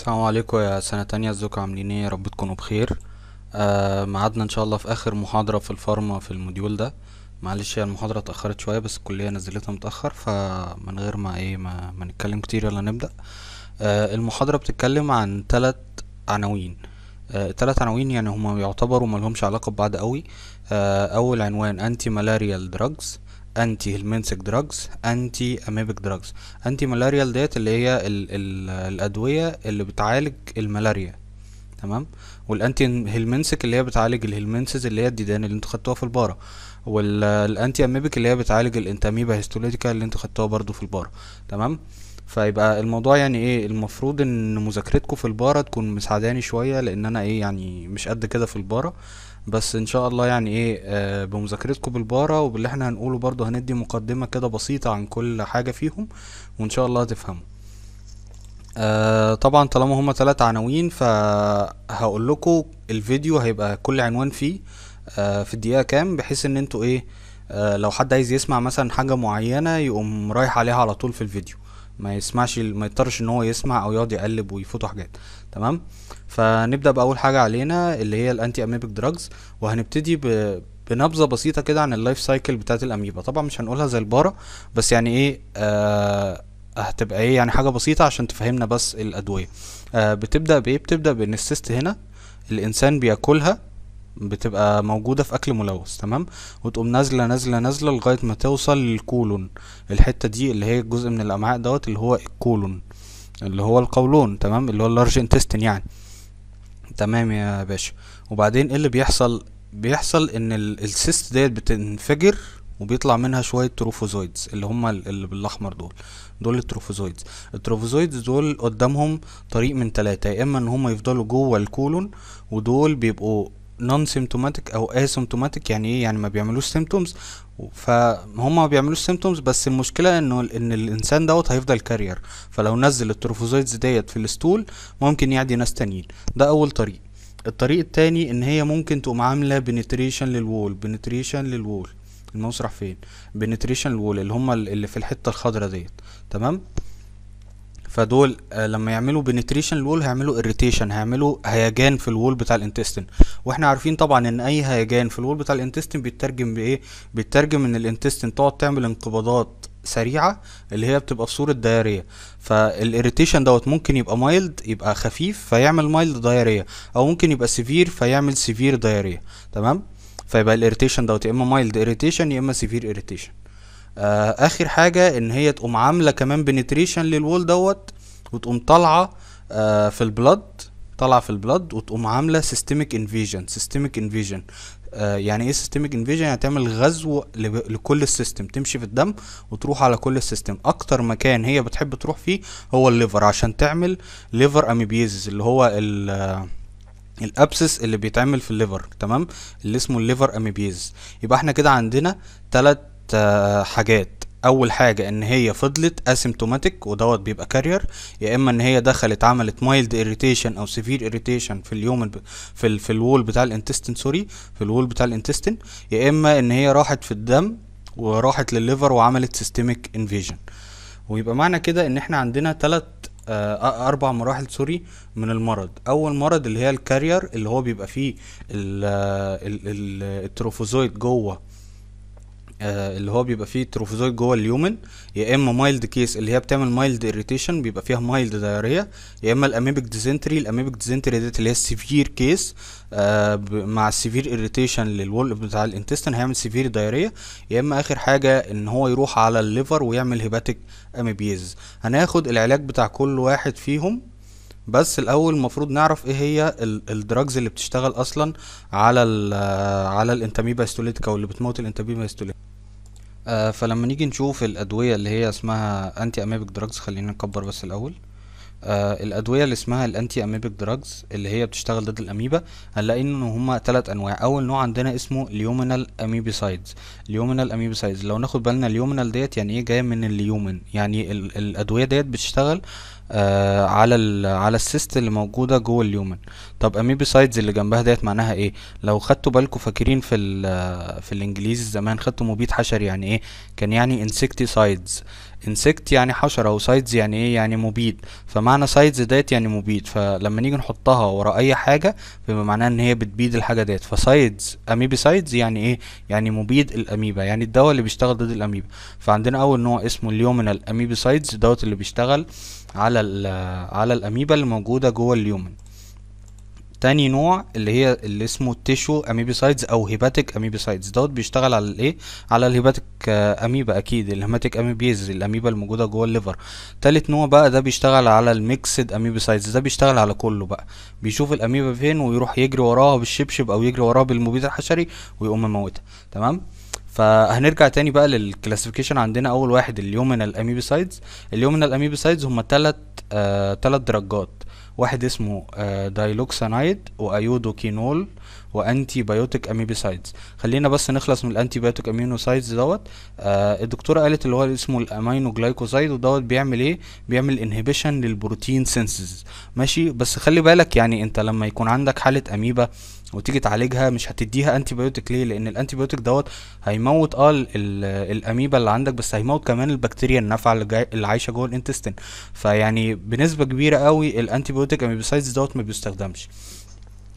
السلام عليكم يا سنة تانية ازيكم عاملين ايه رب تكونوا بخير آه معادنا ان شاء الله في اخر محاضرة في الفارما في الموديول ده معلش هي المحاضرة اتأخرت شوية بس الكلية نزلتها متأخر فمن غير ما ايه ما, ما نتكلم كتير يلا نبدأ آه المحاضرة بتتكلم عن تلات عناوين آه تلات عناوين يعني هما يعتبروا ملهمش علاقة ببعض قوي آه اول عنوان انتي مالاريال دراجز انتي هلمنسك دراجز انتي اميبك دراجز انتي ملاريال ديت اللي هي ال ال الادويه اللي بتعالج الملاريا تمام والانتي هلمنسك اللي هي بتعالج الهيلمنسز اللي هي الديدان اللي انتوا خدتوها في البارة والانتي اميبك اللي هي بتعالج الانتاميبا هيستوليتيكا اللي انتوا خدتوها برضو في البارة تمام فيبقى الموضوع يعني ايه المفروض ان مذاكرتكم في البارة تكون مساعداني شوية لان انا ايه يعني مش قد كده في البارة بس ان شاء الله يعني ايه آه، بمذاكرتكم بالبارة وباللي احنا هنقوله برضه هندي مقدمة كده بسيطة عن كل حاجة فيهم وان شاء الله هتفهموا آه طبعا طالما هما تلات عناوين فهقول لكم الفيديو هيبقى كل عنوان فيه آه في الدقيقة كام بحيث ان انتوا ايه آه لو حد عايز يسمع مثلا حاجة معينة يقوم رايح عليها على طول في الفيديو ما يسمعش ما يضطرش ان هو يسمع او يقعد يقلب ويفوتوا حاجات تمام فنبدأ بأول حاجة علينا اللي هي الأنتي أميبك دراجز وهنبتدي ب... بنبذه بسيطه كده عن اللايف سايكل بتاعه الاميبا طبعا مش هنقولها زي الباره بس يعني ايه آه هتبقى ايه يعني حاجه بسيطه عشان تفهمنا بس الادويه آه بتبدا بايه بتبدا بان السيست هنا الانسان بياكلها بتبقى موجوده في اكل ملوث تمام وتقوم نازله نازله نازله لغايه ما توصل للكولون الحته دي اللي هي الجزء من الامعاء دوت اللي هو الكولون اللي هو القولون تمام اللي هو اللارج انتستين يعني تمام يا باشا وبعدين ايه اللي بيحصل بيحصل ان السيست ديت بتنفجر وبيطلع منها شوية تروفوزويدز اللي هما اللي بالاحمر دول دول التروفوزويدز التروفوزويدز دول قدامهم طريق من تلاتة يا اما ان هما يفضلوا جوه الكولون ودول بيبقوا نون سيمتوماتيك او اسيمتوماتيك يعني ايه يعني ما بيعملوش سيمتومز فهم ما بيعملوش سيمتومز بس المشكله انه ان الانسان دوت هيفضل كارير فلو نزل التروفوزايتس ديت في الاستول ممكن يعدي ناس تانيين ده اول طريق الطريق التاني ان هي ممكن تقوم عامله بنتريشن للوول بنتريشن للوول المسرح راح فين بنتريشن الوول اللي هم اللي في الحته الخضراء ديت تمام فدول آه، لما يعملوا بنتريشن الول هيعملوا اريتيشن هيعملوا هيجان في الول بتاع الانتستين واحنا عارفين طبعا ان اي هيجان في الول بتاع الانتستين بيترجم بايه بيترجم ان الانتستين تقعد تعمل انقباضات سريعه اللي هي بتبقى في صوره دايريه فالاريتيشن دوت ممكن يبقى مايلد يبقى خفيف فيعمل مايلد دايريه او ممكن يبقى سيفير فيعمل سيفير دايريه تمام فيبقى الاريتيشن دوت يا اما مايلد اريتيشن يا اما سيفير اريتيشن آه اخر حاجه ان هي تقوم عامله كمان بنتريشن للوول دوت وتقوم طالعه آه في البلد طالعه في البلد وتقوم عامله سيستميك انفيجن سيستميك انفيجن يعني ايه سيستميك انفيجن يعني تعمل غزو لكل السيستم تمشي في الدم وتروح على كل السيستم اكتر مكان هي بتحب تروح فيه هو الليفر عشان تعمل ليفر اميبيزز اللي هو الابسس اللي بيتعمل في الليفر تمام اللي اسمه الليفر اميبيز يبقى احنا كده عندنا تلات حاجات اول حاجه ان هي فضلت اسيمتوماتيك ودوت بيبقى كارير يا اما ان هي دخلت عملت مايلد اريتيشن او سيفير اريتيشن في اليوم الب... في ال... في الوول بتاع الانتستين سوري في الوول بتاع الانتستين يا اما ان هي راحت في الدم وراحت للليفر وعملت سيستميك انفيجن ويبقى معنى كده ان احنا عندنا ثلاث آه، اربع مراحل سوري من المرض اول مرض اللي هي الكارير اللي هو بيبقى فيه آه، التروفوزويد جوه آه اللي هو بيبقى فيه تروفوزويد جوه اليومن يا اما مايلد كيس اللي هي بتعمل مايلد اريتيشن بيبقى فيها مايلد دايريا يا اما الاميبك ديزنتري الاميبك ديزنتري ديت اللي هي السيفير كيس آه مع السيفير اريتيشن للول بتاع الانتستين هيعمل سيفير دايريا يا اما اخر حاجه ان هو يروح على الليفر ويعمل هيباتيك اميبيز هناخد العلاج بتاع كل واحد فيهم بس الاول المفروض نعرف ايه هي الدراجز اللي بتشتغل اصلا على ال على الانتاميبا هيستوليتيكا واللي اللي بتموت الانتاميبا هيستوليتيكا آه فلما نيجي نشوف الادويه اللي هي اسمها انتي اميبك دراجز خلينا نكبر بس الاول آه الادويه اللي اسمها الانتي اميبيك دراجز اللي هي بتشتغل ضد الاميبا هنلاقي ان هما ثلاث انواع اول نوع عندنا اسمه اليومينال اميبيسايدز اليومينال اميبيسايدز لو ناخد بالنا اليومينال ديت يعني ايه جايه من اليومن يعني ال الادويه ديت بتشتغل آه على ال على السيست اللي موجوده جوه اليومن طب اميبيسايدز اللي جنبها ديت معناها ايه لو خدتوا بالكم فاكرين في في الانجليزي زمان خدتوا مبيد حشري يعني ايه كان يعني انسكتيسايدز انسكت يعني حشرة وسايدز يعني ايه يعني مبيد فمعنى سايدز ديت يعني مبيد فلما نيجي نحطها ورا اي حاجة بيبقى معناه ان هي بتبيد الحاجة ديت فسايدز اميبي سايدز يعني ايه يعني مبيد الاميبا يعني الدواء اللي بيشتغل ضد الاميبا فعندنا اول نوع اسمه اليومنال اميبي سايدز دوت اللي بيشتغل على على الاميبا اللي موجودة جوه اليومن تاني نوع اللي هي اللي اسمه التيشو اميبيسايدز او هيباتيك اميبيسايدز دوت بيشتغل على الايه على الهيباتيك اميبا آه، اكيد الهيماتيك اميبيز الاميبا الموجوده جوه الليفر تالت نوع بقى ده بيشتغل على الميكسد اميبيسايدز ده بيشتغل على كله بقى بيشوف الاميبا فين ويروح يجري وراها بالشبشب او يجري وراها بالمبيد الحشري ويقوم مموتها تمام فهنرجع تاني بقى للكلاسيفيكيشن عندنا اول واحد اليومينال اميبيسايدز اليومينال اميبيسايدز هما تلات آه تلات درجات واحد اسمه آه، دايلوكسانايد وايودو كينول وانتي بايوتيك اميبيسايدز خلينا بس نخلص من الانتي بايوتيك امينوسايدز دوت آه الدكتوره قالت اللي هو اسمه الامينو جلايكوسايد ودوت بيعمل ايه بيعمل انهبيشن للبروتين سينسز ماشي بس خلي بالك يعني انت لما يكون عندك حاله اميبا وتيجي تعالجها مش هتديها انتي بايوتيك ليه لان الانتي بايوتيك دوت هيموت اه الاميبا اللي عندك بس هيموت كمان البكتيريا النافعه اللي, اللي عايشه جوه الانتستين فيعني بنسبه كبيره قوي الانتي بايوتيك اميبيسايدز دوت ما بيستخدمش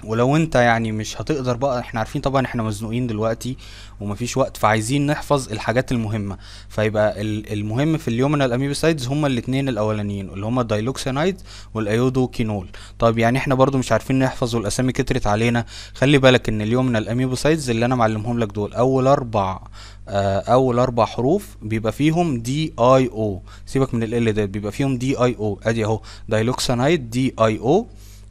ولو انت يعني مش هتقدر بقى احنا عارفين طبعا احنا مزنوقين دلوقتي ومفيش وقت فعايزين نحفظ الحاجات المهمه فيبقى المهم في اليومينال اميبوسايدز هما الاثنين الاولانيين اللي هما الدايلوكسينايد والايودو كينول طيب يعني احنا برضو مش عارفين نحفظ والاسامي كترت علينا خلي بالك ان اليومينال اميبوسايدز اللي انا معلمهم لك دول اول اربع آه، اول اربع حروف بيبقى فيهم دي اي او سيبك من ال ال ده بيبقى فيهم دي اي او ادي اهو دايلوكسينايد دي اي او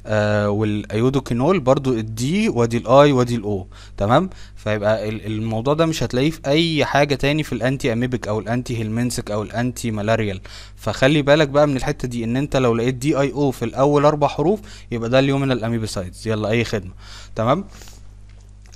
آه والايودوكينول برضو الدي ودي الاي ودي الاو تمام فيبقى الموضوع ده مش هتلاقيه في اي حاجه تاني في الانتي اميبك او الانتي هيلمنسك او الانتي مالاريال فخلي بالك بقى من الحته دي ان انت لو لقيت دي اي او في الاول اربع حروف يبقى ده اليوم من الاميبيسايدز يلا اي خدمه تمام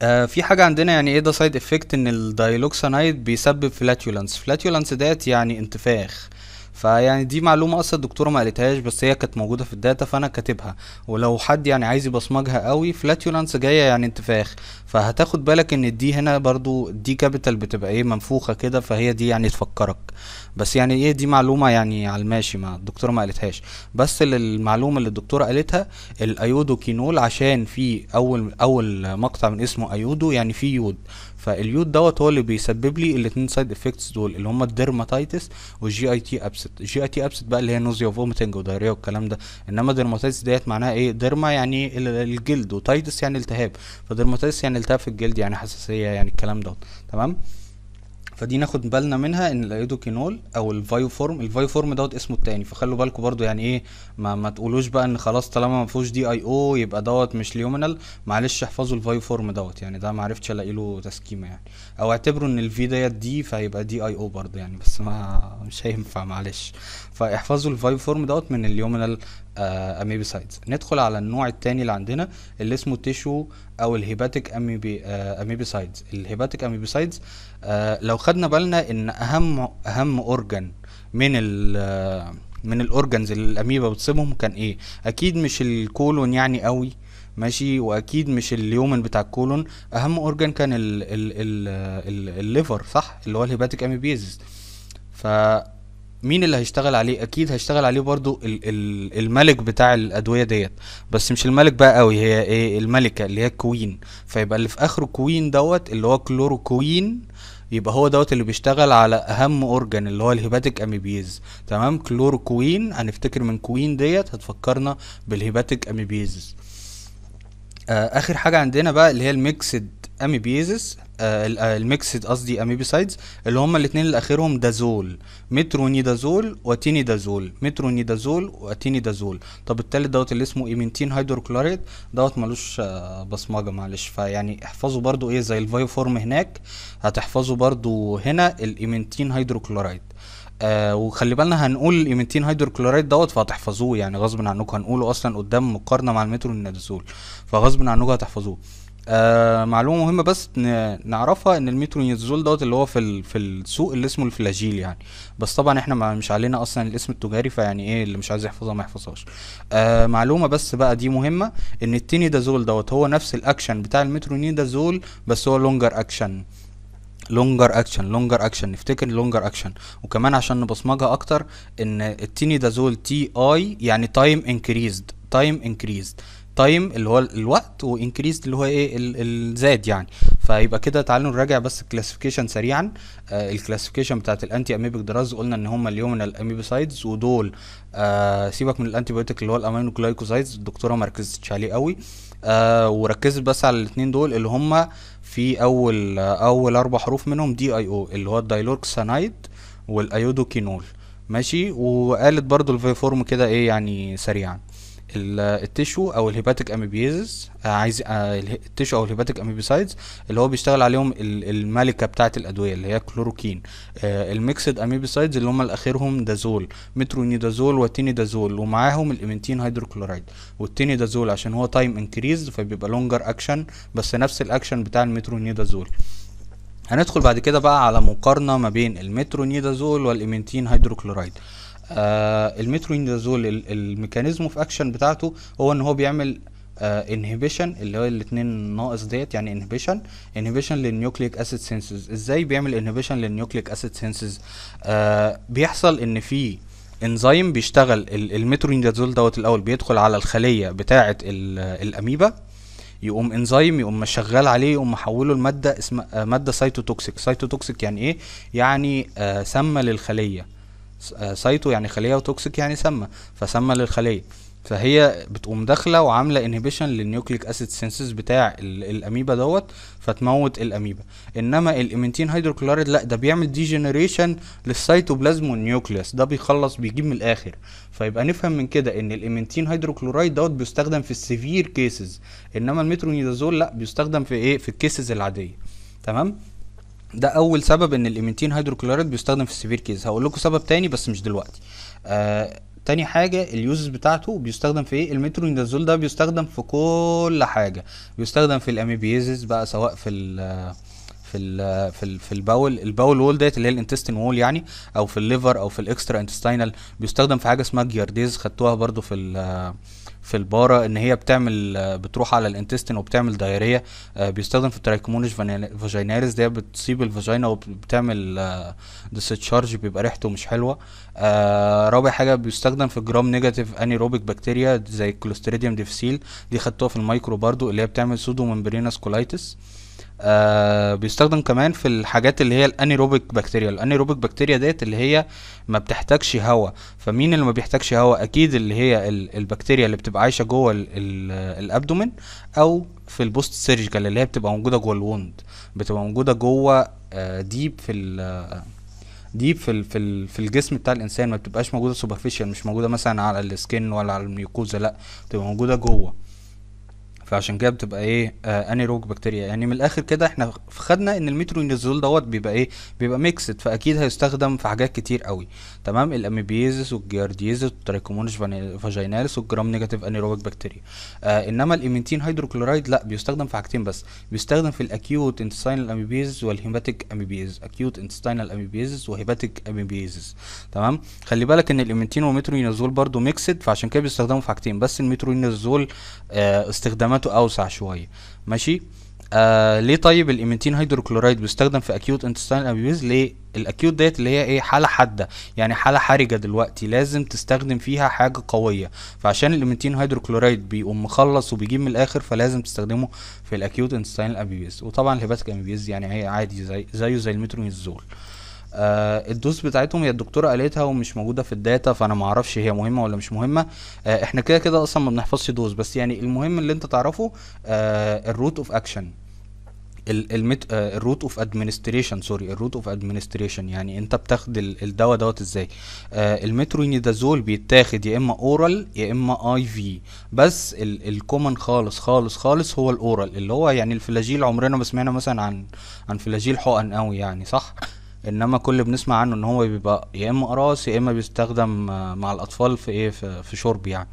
آه في حاجة عندنا يعني ايه ده سايد افكت ان الديلوكسانايد بيسبب فلاتيولانس فلاتيولانس ديت يعني انتفاخ فيعني دي معلومه اصلا الدكتوره ما قالتهاش بس هي كانت موجوده في الداتا فانا كاتبها ولو حد يعني عايز يبصمجها قوي فلاتيولانس جايه يعني انتفاخ فهتاخد بالك ان الدي هنا برضو دي كابيتال بتبقى ايه منفوخه كده فهي دي يعني تفكرك بس يعني ايه دي معلومه يعني على الماشي ما الدكتوره ما قالتهاش بس المعلومه اللي الدكتوره قالتها الأيودو كينول عشان في اول اول مقطع من اسمه ايودو يعني في يود فاليود دوت هو اللي بيسبب لي الاثنين سايد افكتس دول اللي هم الديرماتيتس والجي اي تي ابسيت الجي اي تي ابسيت بقى اللي هي نوزيا وفوميتنج ودايريا والكلام ده انما الديرماتيتس ديت معناها ايه ديرما يعني الجلد وتايتس يعني التهاب فديرماتيتس يعني التهاب في الجلد يعني حساسيه يعني الكلام دوت تمام فدي ناخد بالنا منها ان الايدوكينول او الفايوفورم الفايوفورم دوت اسمه التاني فخلوا بالكم برضو يعني ايه ما, ما تقولوش بقى ان خلاص طالما ما فيهوش دي اي او يبقى دوت مش ليومينال معلش احفظوا الفايوفورم دوت يعني ده ما عرفتش الاقي له تسكيمه يعني او اعتبروا ان الفي ديت دي فهيبقى دي اي او برضو يعني بس ما مش هينفع معلش فاحفظوا الفايوفورم دوت من اليومينال اميبيسايدز آه، ندخل على النوع التاني اللي عندنا اللي اسمه تيشو او الهيباتيك اميبي اميبيسايدز الهيباتيك اميبيسايدز آه، لو خدنا بالنا ان اهم اهم اورجن من ال آه، من الاورجنز اللي الاميبا بتصيبهم كان ايه اكيد مش الكولون يعني قوي ماشي واكيد مش اليومن بتاع الكولون اهم اورجن كان ال الـ الـ آه، الـ الليفر صح اللي هو الهيباتيك اميبيزس ف مين اللي هيشتغل عليه اكيد هيشتغل عليه برضو الـ الـ الملك بتاع الادويه ديت بس مش الملك بقى قوي هي ايه الملكه اللي هي الكوين فيبقى اللي في اخره كوين دوت اللي هو كلوروكوين يبقى هو دوت اللي بيشتغل على اهم اورجان اللي هو الهيباتيك اميبيز تمام كوين هنفتكر من كوين ديت هتفكرنا بالهيباتيك اميبيز آه اخر حاجه عندنا بقى اللي هي الميكسد اميبيزس آه الميكسد آه، قصدي اميبيسايدز اللي هما الاثنين اللي اخرهم دازول مترونيدازول وتينيدازول مترونيدازول وتينيدازول طب التالت دوت اللي اسمه ايمنتين هيدروكلوريد دوت ملوش آه بصمجه معلش فيعني احفظوا برضو ايه زي الفايوفورم هناك هتحفظوا برضو هنا الايمنتين هيدروكلورايد آه وخلي بالنا هنقول الايمنتين هيدروكلورايد دوت فهتحفظوه يعني غصب عنكم هنقوله اصلا قدام مقارنه مع المترونيدازول فغصب عنكم هتحفظوه آه معلومه مهمه بس نعرفها ان الميترونيدازول دوت اللي هو في ال... في السوق اللي اسمه الفلاجيل يعني بس طبعا احنا ما مش علينا اصلا الاسم التجاري فيعني ايه اللي مش عايز يحفظها ما يحفظهاش آه معلومه بس بقى دي مهمه ان التينيدازول دوت هو نفس الاكشن بتاع الميترونيدازول بس هو لونجر اكشن لونجر اكشن لونجر اكشن نفتكر لونجر اكشن وكمان عشان نبصمجها اكتر ان التينيدازول تي اي يعني تايم انكريزد تايم انكريزد تايم اللي هو الوقت وانكريز اللي هو ايه الزاد يعني فيبقى كده تعالوا نراجع بس الكلاسيفيكيشن سريعا آه، الكلاسيفيكيشن بتاعت الانتي اميبيك دراز قلنا ان هم اليوم من الاميبيسايدز ودول آه، سيبك من الانتي بايوتيك اللي هو الامينو جلايكوزايدز الدكتوره ما ركزتش عليه قوي آه، وركزت بس على الاثنين دول اللي هم في اول اول اربع حروف منهم دي اي او اللي هو الدايلوركسانايد والايودوكينول ماشي وقالت برضو الفيفورم كده ايه يعني سريعا التشو او الهيباتيك اميبيزز آه، عايز آه، التشو او الهيباتيك اميبيسايدز اللي هو بيشتغل عليهم الملكه بتاعه الادويه اللي هي كلوروكين آه، الميكسد اميبيسايدز اللي هم الاخرهم دازول مترونيدازول وتينيدازول ومعاهم الامنتين هيدروكلورايد والتينيدازول عشان هو تايم انكريز فبيبقى لونجر اكشن بس نفس الاكشن بتاع المترونيدازول هندخل بعد كده بقى على مقارنه ما بين المترونيدازول والامنتين هيدروكلورايد آه المترونيدازول الميكانيزم اوف اكشن بتاعته هو ان هو بيعمل آه انهبيشن اللي هو الاثنين ناقص ديت يعني انهبيشن انهبيشن للنيوكليك اسيد سينسز ازاي بيعمل انهبيشن للنيوكليك اسيد سينسز بيحصل ان في انزيم بيشتغل المترونيدازول دوت الاول بيدخل على الخليه بتاعه الاميبا يقوم انزيم يقوم شغال عليه يقوم محوله لماده اسمها آه، ماده سايتوتوكسيك سايتوتوكسيك يعني ايه يعني آه سامه للخليه آه، سايتو يعني خليه وتوكسيك يعني سامه فسامه للخليه فهي بتقوم داخله وعامله انهبيشن للنيوكليك اسيد سينسز بتاع الاميبا دوت فتموت الاميبا انما الامنتين هيدروكلوريد لا ده بيعمل ديجنريشن للسيتوبلازم والنيوكليوس ده بيخلص بيجيب من الاخر فيبقى نفهم من كده ان الامنتين هيدروكلورايد دوت بيستخدم في السيفير كيسز انما المترونيدازول لا بيستخدم في ايه في الكيسز العاديه تمام ده اول سبب ان الايمنتين هيدروكلوريد بيستخدم في السيفير كيس هقول لكم سبب تاني بس مش دلوقتي آه تاني حاجة اليوزز بتاعته بيستخدم في ايه المترونيدازول ده بيستخدم في كل حاجة بيستخدم في الاميبيزيز بقى سواء في ال في ال في ال في الباول الباول وول ديت اللي هي الانتستين وول يعني او في الليفر او في الاكسترا انتستينال بيستخدم في حاجه اسمها جيارديز خدتوها برضو في في البارة ان هي بتعمل بتروح على الانتستين وبتعمل دايرية آه، بيستخدم في الترايكومونيش فاجيناليس دي بتصيب الفاجينا وبتعمل ديستشارج آه، بيبقى ريحته مش حلوة آه، رابع حاجة بيستخدم في جرام نيجاتيف انيروبيك بكتيريا زي الكلوستريديوم ديفسيل دي خدتوها في المايكرو برضو اللي هي بتعمل سودو ممبرينس كولايتس آه بيستخدم كمان في الحاجات اللي هي الانيروبيك بكتيريا الانيروبيك بكتيريا ديت اللي هي ما بتحتاجش هواء فمين اللي ما بيحتاجش هواء اكيد اللي هي البكتيريا اللي بتبقى عايشه جوه الابدومين او في البوست سيرجيكال اللي هي بتبقى موجوده جوه الوند بتبقى موجوده جوه ديب آه، في ديب آه، في في في الجسم بتاع الانسان ما بتبقاش موجوده سوبرفيشال مش موجوده مثلا على السكن ولا على الميوكوزا لا بتبقى موجوده جوه فعشان كده بتبقى ايه آه انيروج بكتيريا يعني من الاخر كده احنا خدنا ان الميترونيزول دوت بيبقى ايه بيبقى ميكسد فاكيد هيستخدم في حاجات كتير قوي تمام الاميبيزس والجيارديزس والترايكومونج فاجينالس والجرام نيجاتيف انيروبيك بكتيريا آه انما الامينتين هيدروكلورايد لا بيستخدم في حاجتين بس بيستخدم في الاكيوت انتستينال اميبيزس والهيماتيك اميبيزس اكيوت انتستينال اميبيزس وهيماتيك اميبيزس تمام خلي بالك ان الامينتين والمترونينازول برضو ميكسد فعشان كده بيستخدموا في حاجتين بس المترونينازول آه استخداماته اوسع شويه ماشي آه ليه طيب الايمنتين هيدروكلورايد بيستخدم في اكيوت انتستاينال ابيوز ليه الاكيوت ديت اللي هي ايه حاله حاده يعني حاله حرجه دلوقتي لازم تستخدم فيها حاجه قويه فعشان الايمنتين هيدروكلورايد بيقوم مخلص وبيجيب من الاخر فلازم تستخدمه في الاكيوت انتستاينال ابيوز وطبعا الهيباتيك ابيوز يعني هي عادي زي زيه زي المترونيزول آه الدوز بتاعتهم هي الدكتوره قالتها ومش موجوده في الداتا فانا ما اعرفش هي مهمه ولا مش مهمه آه احنا كده كده اصلا ما بنحفظش دوز بس يعني المهم اللي انت تعرفه آه الروت اوف اكشن المت... الروت اوف ادمنستريشن سوري الروت اوف ادمنستريشن يعني انت بتاخد الدواء دوت ازاي آه المترونيدازول بيتاخد يا اما اورال يا اما اي في بس الكومن خالص خالص خالص هو الاورال اللي هو يعني الفلاجيل عمرنا ما سمعنا مثلا عن عن فلاجيل حقن قوي يعني صح انما كل اللي بنسمع عنه ان هو بيبقى يا اما قراص يا اما بيستخدم آه، مع الاطفال في ايه في شرب يعني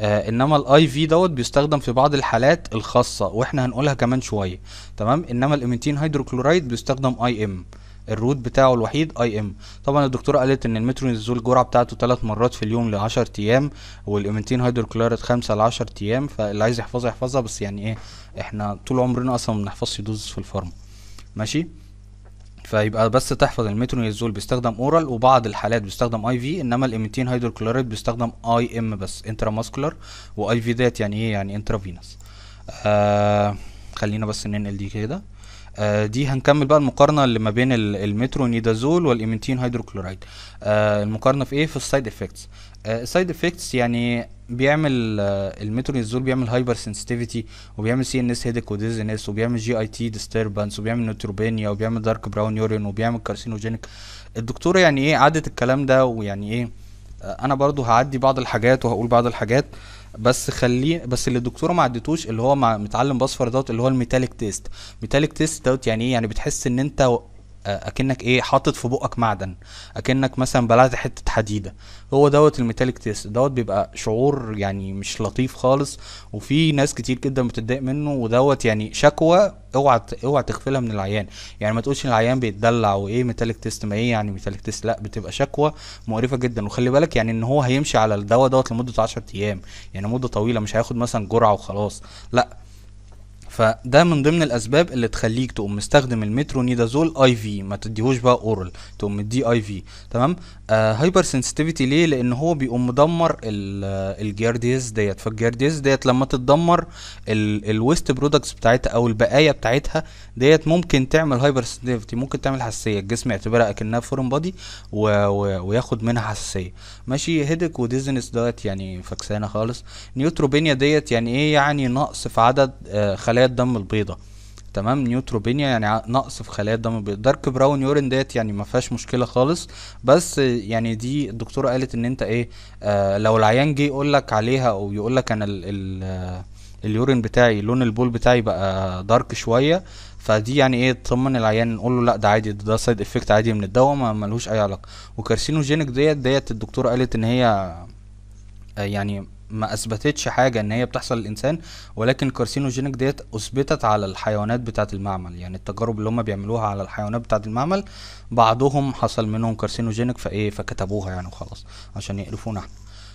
آه، انما الاي في دوت بيستخدم في بعض الحالات الخاصه واحنا هنقولها كمان شويه تمام انما الاميتين هيدروكلورايد بيستخدم اي ام الروت بتاعه الوحيد اي ام طبعا الدكتوره قالت ان المترونيدازول الجرعه بتاعته ثلاث مرات في اليوم ل 10 ايام والاميتين هيدروكلورايد 5 ل 10 ايام فاللي عايز يحفظها يحفظها بس يعني ايه احنا طول عمرنا اصلا ما بنحفظش دوز في الفارما ماشي فيبقى بس تحفظ الميتونيزول بيستخدم اورال وبعض الحالات بيستخدم اي في انما الاميتين هيدروكلوريد بيستخدم اي ام بس انتراماسكولار واي في ذات يعني ايه يعني انترافينس آه خلينا بس ننقل دي كده آه دي هنكمل بقى المقارنه اللي ما بين المترو نيدازول والايمنتين هيدروكلورايد آه المقارنه في ايه في السايد افكتس السايد افكتس يعني بيعمل آه، المترو نيدازول بيعمل هايبر سنسيتيفيتي وبيعمل سي ان اس هيدك وديزنس وبيعمل جي اي تي ديستربانس وبيعمل نوتروبينيا وبيعمل دارك براون يورين وبيعمل كارسينوجينيك الدكتوره يعني ايه عدت الكلام ده ويعني ايه آه، انا برضو هعدي بعض الحاجات وهقول بعض الحاجات آه بس خليه بس اللي الدكتوره ما عدتوش اللي هو مع متعلم باصفر دوت اللي هو الميتاليك تيست ميتاليك تيست دوت يعني ايه يعني بتحس ان انت آه، اكنك ايه حاطط في بقك معدن اكنك مثلا بلعت حته حديده هو دوت الميتاليك تيست دوت بيبقى شعور يعني مش لطيف خالص وفي ناس كتير جدا بتتضايق منه ودوت يعني شكوى اوعى اوعى تغفلها من العيان يعني ما تقولش العيان بيتدلع وايه ميتاليك تيست ما ايه يعني ميتاليك تيست لا بتبقى شكوى مقرفه جدا وخلي بالك يعني ان هو هيمشي على الدواء دوت لمده 10 ايام يعني مده طويله مش هياخد مثلا جرعه وخلاص لا فده من ضمن الاسباب اللي تخليك تقوم مستخدم المترونيدازول اي في ما تديهوش بقى اورال تقوم مديه اي في تمام آه هايبر سنسيتيفيتي ليه لان هو بيقوم مدمر آه، الجيرديز ديت فالجيرديز ديت لما تتدمر الويست برودكتس بتاعتها او البقايا بتاعتها ديت ممكن تعمل هايبر سنسيتيفيتي ممكن تعمل حساسيه الجسم يعتبرها اكنها فورم بادي و... و... وياخد منها حساسيه ماشي هيدك وديزنس ديت يعني فكسانه خالص نيوتروبينيا ديت يعني ايه يعني نقص في عدد آه خلايا الدم البيضاء تمام نيوتروبينيا يعني نقص في خلايا الدم البيضاء دارك براون يورين ديت يعني ما فيهاش مشكله خالص بس يعني دي الدكتوره قالت ان انت ايه آه لو العيان جه يقول لك عليها او يقول لك انا ال آه، اليورين بتاعي لون البول بتاعي بقى دارك شويه فدي يعني ايه تطمن العيان نقول له لا ده عادي ده سايد افكت عادي من الدواء ما ملوش اي علاقه وكارسينوجينيك ديت ديت الدكتوره قالت ان هي آه، يعني ما اثبتتش حاجه ان هي بتحصل للانسان ولكن كارسينوجينيك ديت اثبتت على الحيوانات بتاعه المعمل يعني التجارب اللي هم بيعملوها على الحيوانات بتاعه المعمل بعضهم حصل منهم كارسينوجينيك فايه فكتبوها يعني وخلاص عشان يقرفونا احنا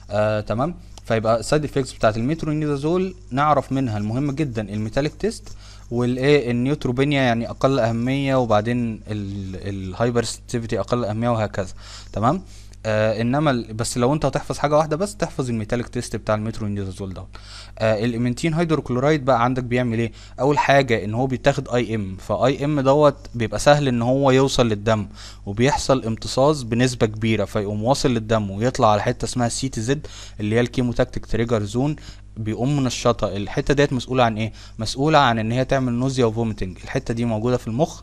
آه تمام فيبقى السايد افكتس بتاعه الميترونيدازول نعرف منها المهم جدا الميتاليك تيست والايه النيوتروبينيا يعني اقل اهميه وبعدين الهايبر اقل اهميه وهكذا تمام آه انما ال... بس لو انت هتحفظ حاجه واحده بس تحفظ الميتاليك تيست بتاع المترونيدازول دوت آه الامنتين هيدروكلورايد بقى عندك بيعمل ايه اول حاجه ان هو بيتاخد اي ام فاي ام دوت بيبقى سهل ان هو يوصل للدم وبيحصل امتصاص بنسبه كبيره فيقوم واصل للدم ويطلع على حته اسمها سي تي زد اللي هي الكيموتاكتيك تريجر زون بيقوم منشطه الحته ديت مسؤوله عن ايه مسؤوله عن ان هي تعمل نوزيا وفوميتنج الحته دي موجوده في المخ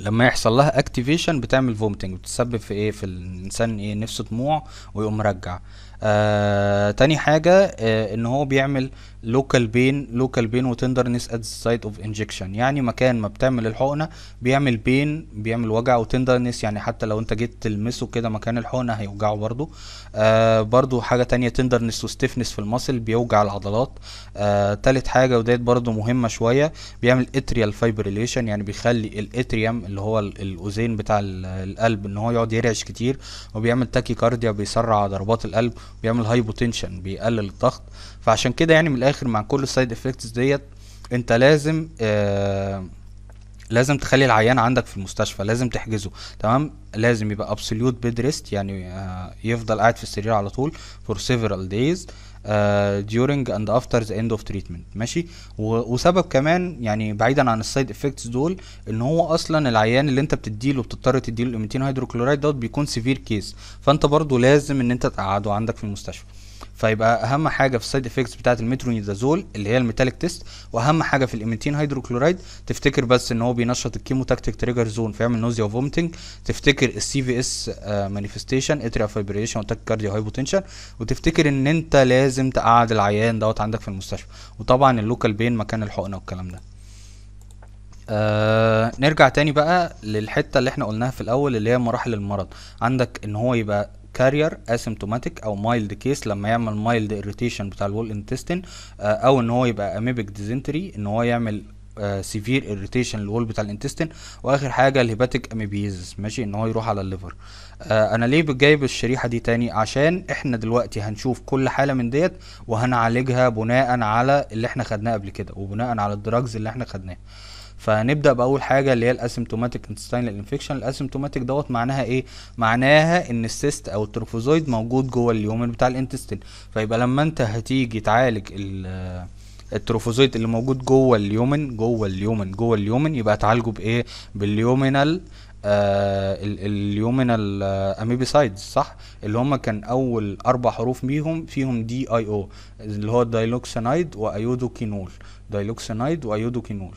لما يحصل لها اكتيفيشن بتعمل فومتنج بتسبب في ايه في الانسان ايه نفسه طموع ويقوم مرجع آه تاني حاجه آه ان هو بيعمل لوكال بين لوكال بين وتندرنس ات سايت اوف انجكشن يعني مكان ما بتعمل الحقنه بيعمل بين بيعمل وجع وتندرنس يعني حتى لو انت جيت تلمسه كده مكان الحقنه هيوجعه برضو آه برضو حاجه تانية تندرنس وستيفنس في المصل بيوجع العضلات آه تالت حاجه وديت برضو مهمه شويه بيعمل اتريال فايبريليشن يعني بيخلي الاتريم اللي هو الاوزين بتاع القلب ان هو يقعد يرعش كتير وبيعمل تاكي كارديا بيسرع ضربات القلب بيعمل هايبوتنشن بيقلل الضغط فعشان كده يعني من الاخر مع كل السايد افكتس ديت انت لازم آه لازم تخلي العيان عندك في المستشفى لازم تحجزه تمام لازم يبقى ابسوليوت بيد ريست يعني آه يفضل قاعد في السرير على طول فور سيفرال دايز آه آه، during and after the end of treatment ماشي وسبب كمان يعني بعيدا عن السايد افكتس دول ان هو اصلا العيان اللي انت بتديله بتضطر تديله الاميتين هيدروكلورايد دوت بيكون سيفير كيس فانت برضو لازم ان انت تقعده عندك في المستشفى فيبقى اهم حاجه في السايد افكتس بتاعه المترونيدازول اللي هي الميتاليك تيست واهم حاجه في الايمتين هيدروكلورايد تفتكر بس ان هو بينشط الكيموتاكتيك تريجر زون فيعمل نوزيا وفومتنج تفتكر السي في اس مانيفستيشن اتريا فايبريشن وتاكيكارديا هايبوتنشن وتفتكر ان انت لازم تقعد العيان دوت عندك في المستشفى وطبعا اللوكال بين مكان الحقنه والكلام ده آه نرجع تاني بقى للحته اللي احنا قلناها في الاول اللي هي مراحل المرض عندك ان هو يبقى كارير اسيمتوماتيك او مايلد كيس لما يعمل مايلد اريتيشن بتاع الوول انتستين آه، او ان هو يبقى اميبك ديزنتري ان هو يعمل سيفير اريتيشن للوول بتاع الانتستين واخر حاجه الهيباتيك اميبيزس ماشي ان هو يروح على الليفر آه، انا ليه جايب الشريحه دي تاني عشان احنا دلوقتي هنشوف كل حاله من ديت وهنعالجها بناء على اللي احنا خدناه قبل كده وبناء على الدراجز اللي احنا خدناها فهنبدا باول حاجه اللي هي الاسيمتوماتيك انتستاينال انفكشن الاسيمتوماتيك دوت معناها ايه معناها ان السيست او التروفوزويد موجود جوه اليومن بتاع الانتستين فيبقى لما انت هتيجي تعالج التروفوزويد اللي موجود جوه اليومن جوه اليومن جوه اليومن يبقى تعالجه بايه باليومينال آه اليومينال آه اميبيسايدز صح اللي هم كان اول اربع حروف بيهم فيهم دي اي او اللي هو دايلوكسينايد وايودوكينول دايلوكسينايد وايودوكينول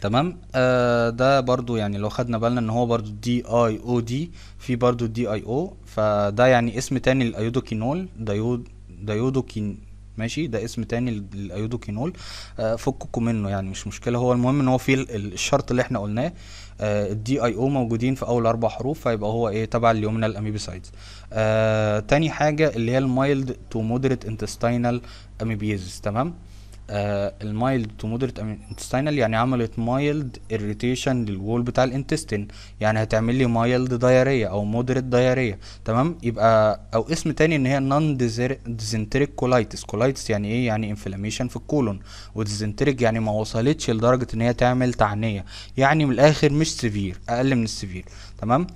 تمام آه ده برضو يعني لو خدنا بالنا ان هو برضو دي اي او دي في برضو دي اي او فده يعني اسم تاني للايودوكينول ديود دايودوكين ماشي ده اسم تاني للايودوكينول آه فككوا منه يعني مش مشكله هو المهم ان هو في الشرط اللي احنا قلناه آه الدي اي او موجودين في اول اربع حروف فيبقى هو ايه تبع اليومينال الاميبيسايدز آه تاني حاجه اللي هي المايلد تو مودريت انتستينال اميبيزز تمام آه، المايلد تو مودريت انتستينال يعني عملت مايلد اريتيشن للوول بتاع الانتستين يعني هتعمل لي مايلد دايريه او مودريت دايريه تمام يبقى او اسم تاني ان هي نون ديزنتريك كولايتس كولايتس يعني ايه يعني انفلاميشن في الكولون وديزنتريك يعني ما وصلتش لدرجه ان هي تعمل تعنيه يعني من الاخر مش سيفير اقل من السيفير تمام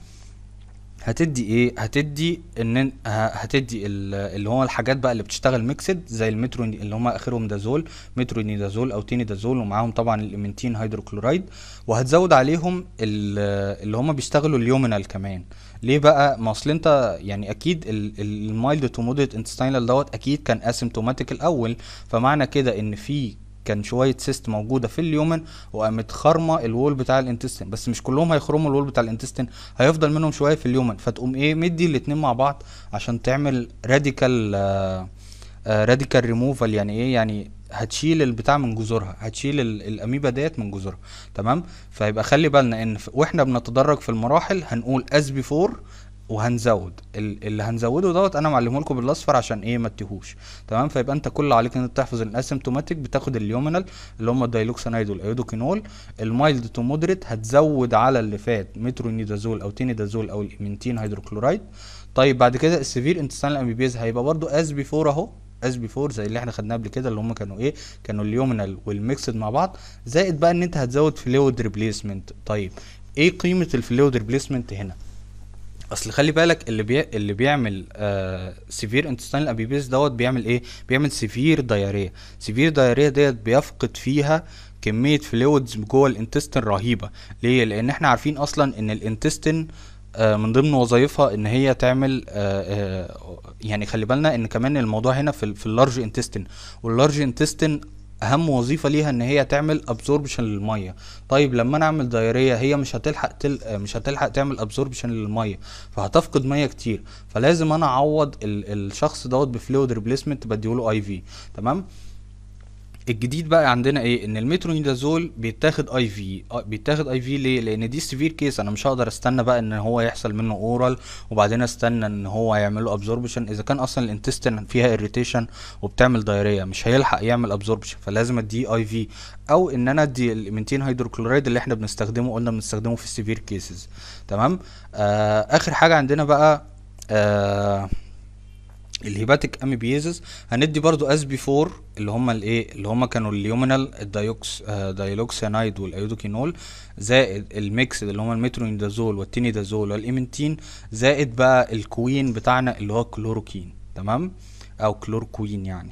هتدي ايه هتدي ان هتدي اللي هو الحاجات بقى اللي بتشتغل ميكسد زي المترو اللي هم اخرهم دازول مترونيدازول او تينيدازول ومعاهم طبعا الامنتين هيدروكلورايد وهتزود عليهم اللي هم بيشتغلوا اليومينال كمان ليه بقى ما اصل انت يعني اكيد المايلد تو مودريت انتستاينال دوت اكيد كان اسيمتوماتيك الاول فمعنى كده ان في كان شويه سيست موجوده في اليومن وقامت خرمه الوول بتاع الانتستين بس مش كلهم هيخرموا الوول بتاع الانتستين هيفضل منهم شويه في اليومن فتقوم ايه مدي الاتنين مع بعض عشان تعمل راديكال راديكال ريموفال يعني ايه يعني هتشيل البتاع من جذورها هتشيل الاميبا ديت من جذورها تمام فيبقى خلي بالنا ان واحنا بنتدرج في المراحل هنقول اس بي 4 وهنزود اللي هنزوده دوت انا معلمه لكم بالاصفر عشان ايه ما تتهوش تمام فيبقى انت كل عليك ان انت تحفظ الاسيمتوماتيك بتاخد اليومينال اللي هم الدايلوكسانايد والايودوكينول المايلد تو مودريت هتزود على اللي فات مترونيدازول او تينيدازول او الامينتين هيدروكلورايد طيب بعد كده السيفير انتستان الاميبيز هيبقى برده از بيفور اهو اس بي 4 زي اللي احنا خدناه قبل كده اللي هم كانوا ايه كانوا اليومينال والميكسد مع بعض زائد بقى ان انت هتزود فلويد ريبليسمنت طيب ايه قيمه الفلويد ريبليسمنت هنا اصل خلي بالك اللي بي... اللي بيعمل آه سيفير انتستينال ابيبيس دوت بيعمل ايه بيعمل سيفير دياريه سيفير دياريه ديت بيفقد فيها كميه فلويدز جوه الانتستين رهيبه ليه لان احنا عارفين اصلا ان الانتستين آه من ضمن وظائفها ان هي تعمل آه،, آه يعني خلي بالنا ان كمان الموضوع هنا في, في اللارج انتستين واللارج انتستين اهم وظيفه ليها ان هي تعمل ابزوربشن للميه طيب لما انا اعمل دايريه هي مش هتلحق تل... مش هتلحق تعمل ابزوربشن للميه فهتفقد ميه كتير فلازم انا اعوض ال... الشخص دوت بفلويد ريبليسمنت بديله اي في تمام الجديد بقى عندنا ايه ان المترونيدازول بيتاخد اي آه، في بيتاخد اي في ليه لان دي سيفير كيس انا مش هقدر استنى بقى ان هو يحصل منه اورال وبعدين استنى ان هو يعمل له ابزوربشن اذا كان اصلا الانتستين فيها اريتيشن وبتعمل دايريه مش هيلحق يعمل ابزوربشن فلازم اديه اي في او ان انا ادي المنتين هيدروكلورايد اللي احنا بنستخدمه قلنا بنستخدمه في السيفير كيسز تمام آه اخر حاجه عندنا بقى آه الهيباتيك اميبيزز هندي برضو اس بي 4 اللي هم الايه اللي هم كانوا اليومينال الدايوكس آه دايلوكسينايد والايودوكينول زائد الميكس اللي هم المترونيدازول والتينيدازول والايمنتين زائد بقى الكوين بتاعنا اللي هو كلوروكين تمام او كلوركوين يعني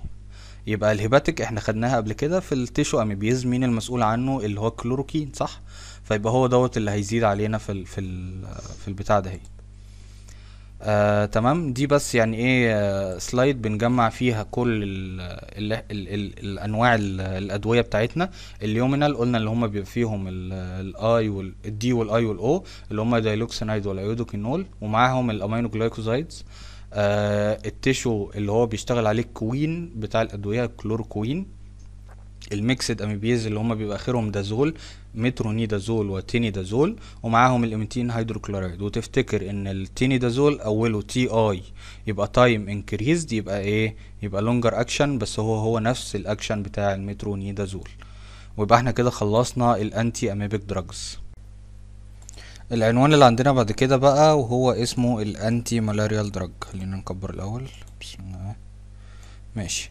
يبقى الهيباتيك احنا خدناها قبل كده في التيشو اميبيز مين المسؤول عنه اللي هو كلوروكين صح فيبقى هو دوت اللي هيزيد علينا في الـ في الـ في البتاع ده هي آه تمام دي بس يعني ايه آه سلايد بنجمع فيها كل ال الـ ال الـ الانواع الـ الادويه بتاعتنا اليومينال قلنا اللي هم بيبقى فيهم الاي والدي والاي والاو اللي هم دايلوكسينايد والايودوكينول ومعاهم الامينو جلايكوزايدز آه التيشو اللي هو بيشتغل عليه الكوين بتاع الادويه كلوركوين الميكسد اميبيز اللي هم بيبقى اخرهم دازول مترونيدازول وتينيدازول ومعاهم الامتين هيدروكلورايد وتفتكر ان التينيدازول اوله تي اي يبقى تايم انكريزد يبقى ايه يبقى لونجر اكشن بس هو هو نفس الاكشن بتاع المترونيدازول ويبقى احنا كده خلصنا الانتي اميبك دراجز العنوان اللي عندنا بعد كده بقى وهو اسمه الانتي مالاريال دراج خلينا نكبر الاول بسم الله ماشي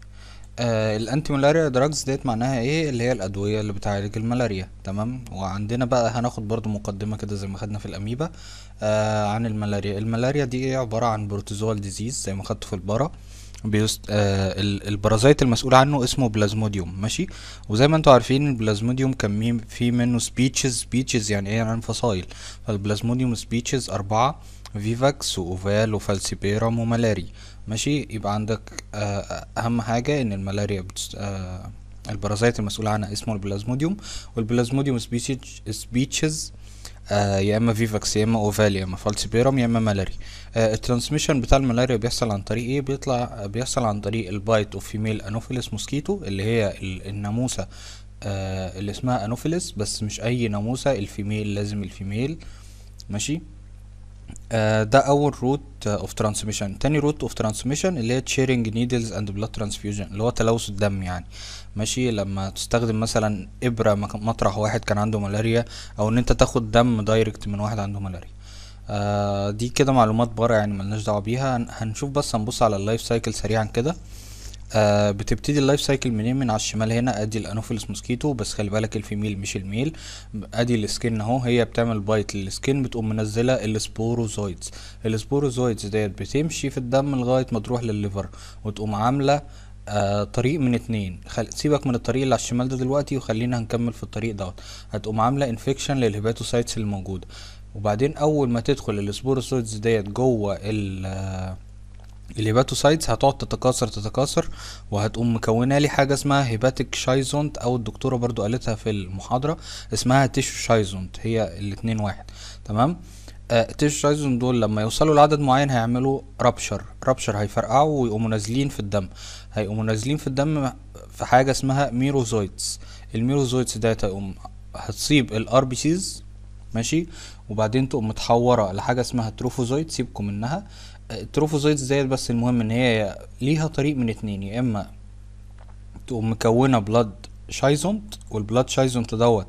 آه الانتي ملاريا دراجز ديت معناها ايه اللي هي الادويه اللي بتعالج الملاريا تمام وعندنا بقى هناخد برضو مقدمه كده زي ما خدنا في الاميبا آه عن الملاريا الملاريا دي ايه عباره عن بروتوزوال ديزيز زي ما خدته في البرا بيست... آه البرازيت المسؤول عنه اسمه بلازموديوم ماشي وزي ما انتوا عارفين البلازموديوم كان مين في منه سبيتشز سبيتشز يعني ايه يعني فصائل فالبلازموديوم سبيتشز اربعه فيفاكس واوفال وفالسيبيرام وملاري ماشي يبقى عندك آه، اهم حاجة ان الملاريا بتست... آه، البرازيت المسؤولة عنها اسمه البلازموديوم والبلازموديوم سبيتشز آه، يا اما فيفاكس يا اما اوفال يا اما فالسبيرم يا اما ملاري الترانسميشن بتاع الملاريا بيحصل عن طريق ايه بيطلع بيحصل عن طريق البايت اوف فيميل انوفيلس موسكيتو اللي هي الناموسه آه اللي اسمها انوفيلس بس مش اي ناموسه الفيميل لازم الفيميل ماشي آه، ده اول روت اوف ترانسميشن تاني روت اوف ترانسميشن اللي هي تشيرنج نيدلز اند بلاد ترانسفيوجن اللي هو تلوث الدم يعني ماشي لما تستخدم مثلا ابره مطرح واحد كان عنده ملاريا او ان انت تاخد دم دايركت من واحد عنده ملاريا آه دي كده معلومات بره يعني ملناش دعوه بيها هنشوف بس هنبص على اللايف سايكل سريعا كده آه بتبتدي اللايف سايكل منين من على الشمال هنا ادي الانوفيلس موسكيتو بس خلي بالك الفيميل مش الميل ادي السكن اهو هي بتعمل بايت للسكن بتقوم منزله السبوروزويدز السبوروزويدز ديت بتمشي في الدم لغايه ما تروح للليفر وتقوم عامله آه طريق من اتنين خل... سيبك من الطريق اللي على الشمال ده دلوقتي وخلينا هنكمل في الطريق دوت هتقوم عامله انفكشن للهيباتوسايتس الموجوده وبعدين اول ما تدخل السبوروزويدز ديت جوه ال آه الهيباتوسايتس هتقعد تتكاثر تتكاثر وهتقوم مكونه لي حاجه اسمها هيباتيك شايزونت او الدكتوره برضو قالتها في المحاضره اسمها تيشو شايزونت هي الاتنين واحد تمام آه تيشو شايزونت دول لما يوصلوا لعدد معين هيعملوا رابشر رابشر هيفرقعوا ويقوموا نازلين في الدم هيقوموا نازلين في الدم في حاجه اسمها ميروزويتس الميروزويتس ده هيقوم هتصيب الار بي سيز ماشي وبعدين تقوم متحوره لحاجه اسمها تروفوزويت سيبكم منها التروفوزايت زيت بس المهم ان هي ليها طريق من اتنين يا اما تقوم مكونه بلاد شايزونت والبلاد شايزونت دوت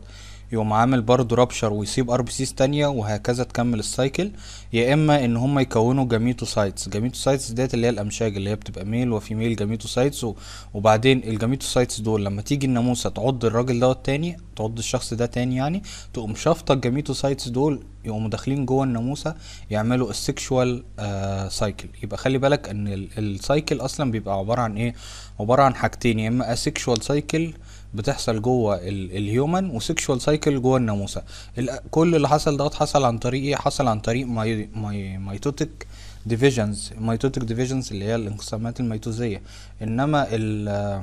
يقوم عامل برضه رابشر ويسيب ار بي سيز تانية وهكذا تكمل السايكل يا اما ان هم يكونوا جاميتوسايتس جاميتوسايتس ديت اللي هي الامشاج اللي هي بتبقى ميل وفيميل جاميتوسايتس وبعدين الجاميتوسايتس دول لما تيجي الناموسه تعض الراجل دوت تاني تعض الشخص ده تاني يعني تقوم شافطه الجاميتوسايتس دول يقوموا داخلين جوه الناموسه يعملوا السكشوال آه سايكل يبقى خلي بالك ان السايكل اصلا بيبقى عباره عن ايه عباره عن حاجتين يا اما اسكشوال سايكل بتحصل جوه الهيومن وسيكشوال سايكل جوه الناموسه كل اللي حصل دوت حصل عن طريق ايه حصل عن طريق ماي ماي مايتوتيك ديفيجنز مايتوتيك ديفيجنز اللي هي الانقسامات الميتوزيه انما ال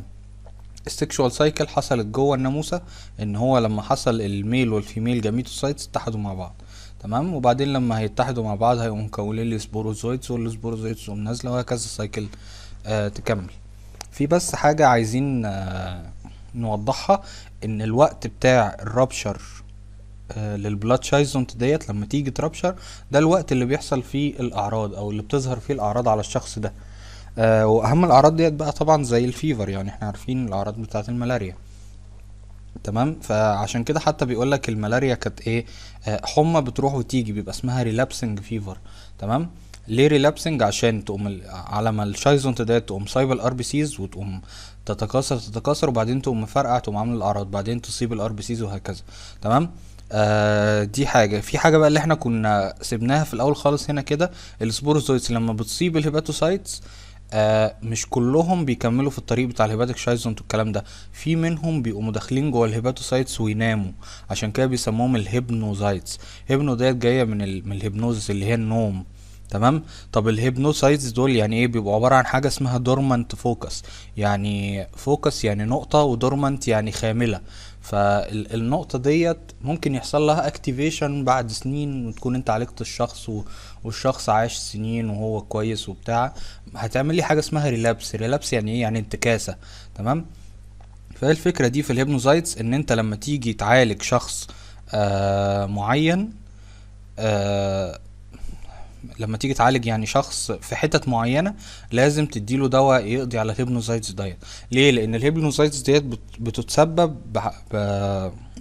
السيكشوال سايكل حصلت جوه الناموسه ان هو لما حصل الميل والفيميل جاميتوسايتس اتحدوا مع بعض تمام وبعدين لما هيتحدوا مع بعض هيقوموا مكونين لي سبوروزويتس والسبوروزويتس تقوم نازله وهكذا السايكل آه تكمل في بس حاجه عايزين آه نوضحها ان الوقت بتاع الرابشر للبلاد شايزونت ديت لما تيجي ترابشر ده الوقت اللي بيحصل فيه الاعراض او اللي بتظهر فيه الاعراض على الشخص ده آه، واهم الاعراض ديت بقى طبعا زي الفيفر يعني احنا عارفين الاعراض بتاعت الملاريا تمام فعشان كده حتى بيقول لك الملاريا كانت ايه آه، حمى بتروح وتيجي بيبقى اسمها ريلابسنج فيفر تمام ليه ريلابسنج عشان تقوم على ما الشايزونت ديت تقوم سايب الار بي سيز وتقوم تتكاثر تتكاثر وبعدين تقوم مفرقع تقوم عامل الاعراض بعدين تصيب الار بي سيز وهكذا تمام آه دي حاجه في حاجه بقى اللي احنا كنا سيبناها في الاول خالص هنا كده السبوروزويتس لما بتصيب الهيباتوسايتس آه مش كلهم بيكملوا في الطريق بتاع الهيباتيك شايزونت والكلام ده في منهم بيقوموا داخلين جوه الهيباتوسايتس ويناموا عشان كده بيسموهم الهيبنوزايتس هيبنو ديت جايه من ال... من الهيبنوزس اللي هي النوم تمام طب الهيبنوسايتس دول يعني ايه بيبقوا عباره عن حاجه اسمها دورمانت فوكس يعني فوكس يعني نقطه ودورمانت يعني خامله فالنقطه ديت ممكن يحصل لها اكتيفيشن بعد سنين وتكون انت عالجت الشخص و... والشخص عاش سنين وهو كويس وبتاع هتعمل لي حاجه اسمها ريلابس ريلابس يعني ايه يعني انتكاسه تمام فالفكره دي في الهيبنوزايتس ان انت لما تيجي تعالج شخص آه معين آه لما تيجي تعالج يعني شخص في حتت معينه لازم تديله دواء يقضي على الهيبنوزايتس دايت ليه لان الهيبنوزايتس ديت بتتسبب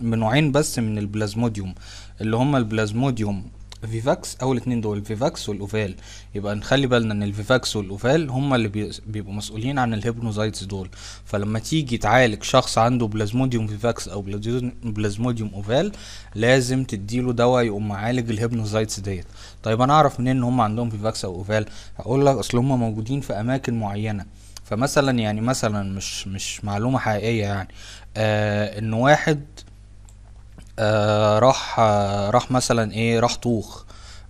بنوعين بس من البلازموديوم اللي هما البلازموديوم فيفاكس او الاثنين دول الفيفاكس والاوفال يبقى نخلي بالنا ان الفيفاكس والاوفال هما اللي بيبقوا مسؤولين عن الهيبنوزايتس دول فلما تيجي تعالج شخص عنده بلازموديوم فيفاكس او بلازموديوم اوفال لازم تديله دواء يقوم معالج الهيبنوزايتس ديت طيب انا اعرف منين ان هم عندهم بيفاكس او اوفال هقول لك اصل هم موجودين في اماكن معينه فمثلا يعني مثلا مش مش معلومه حقيقيه يعني آه ان واحد آه راح آه راح مثلا ايه راح طوخ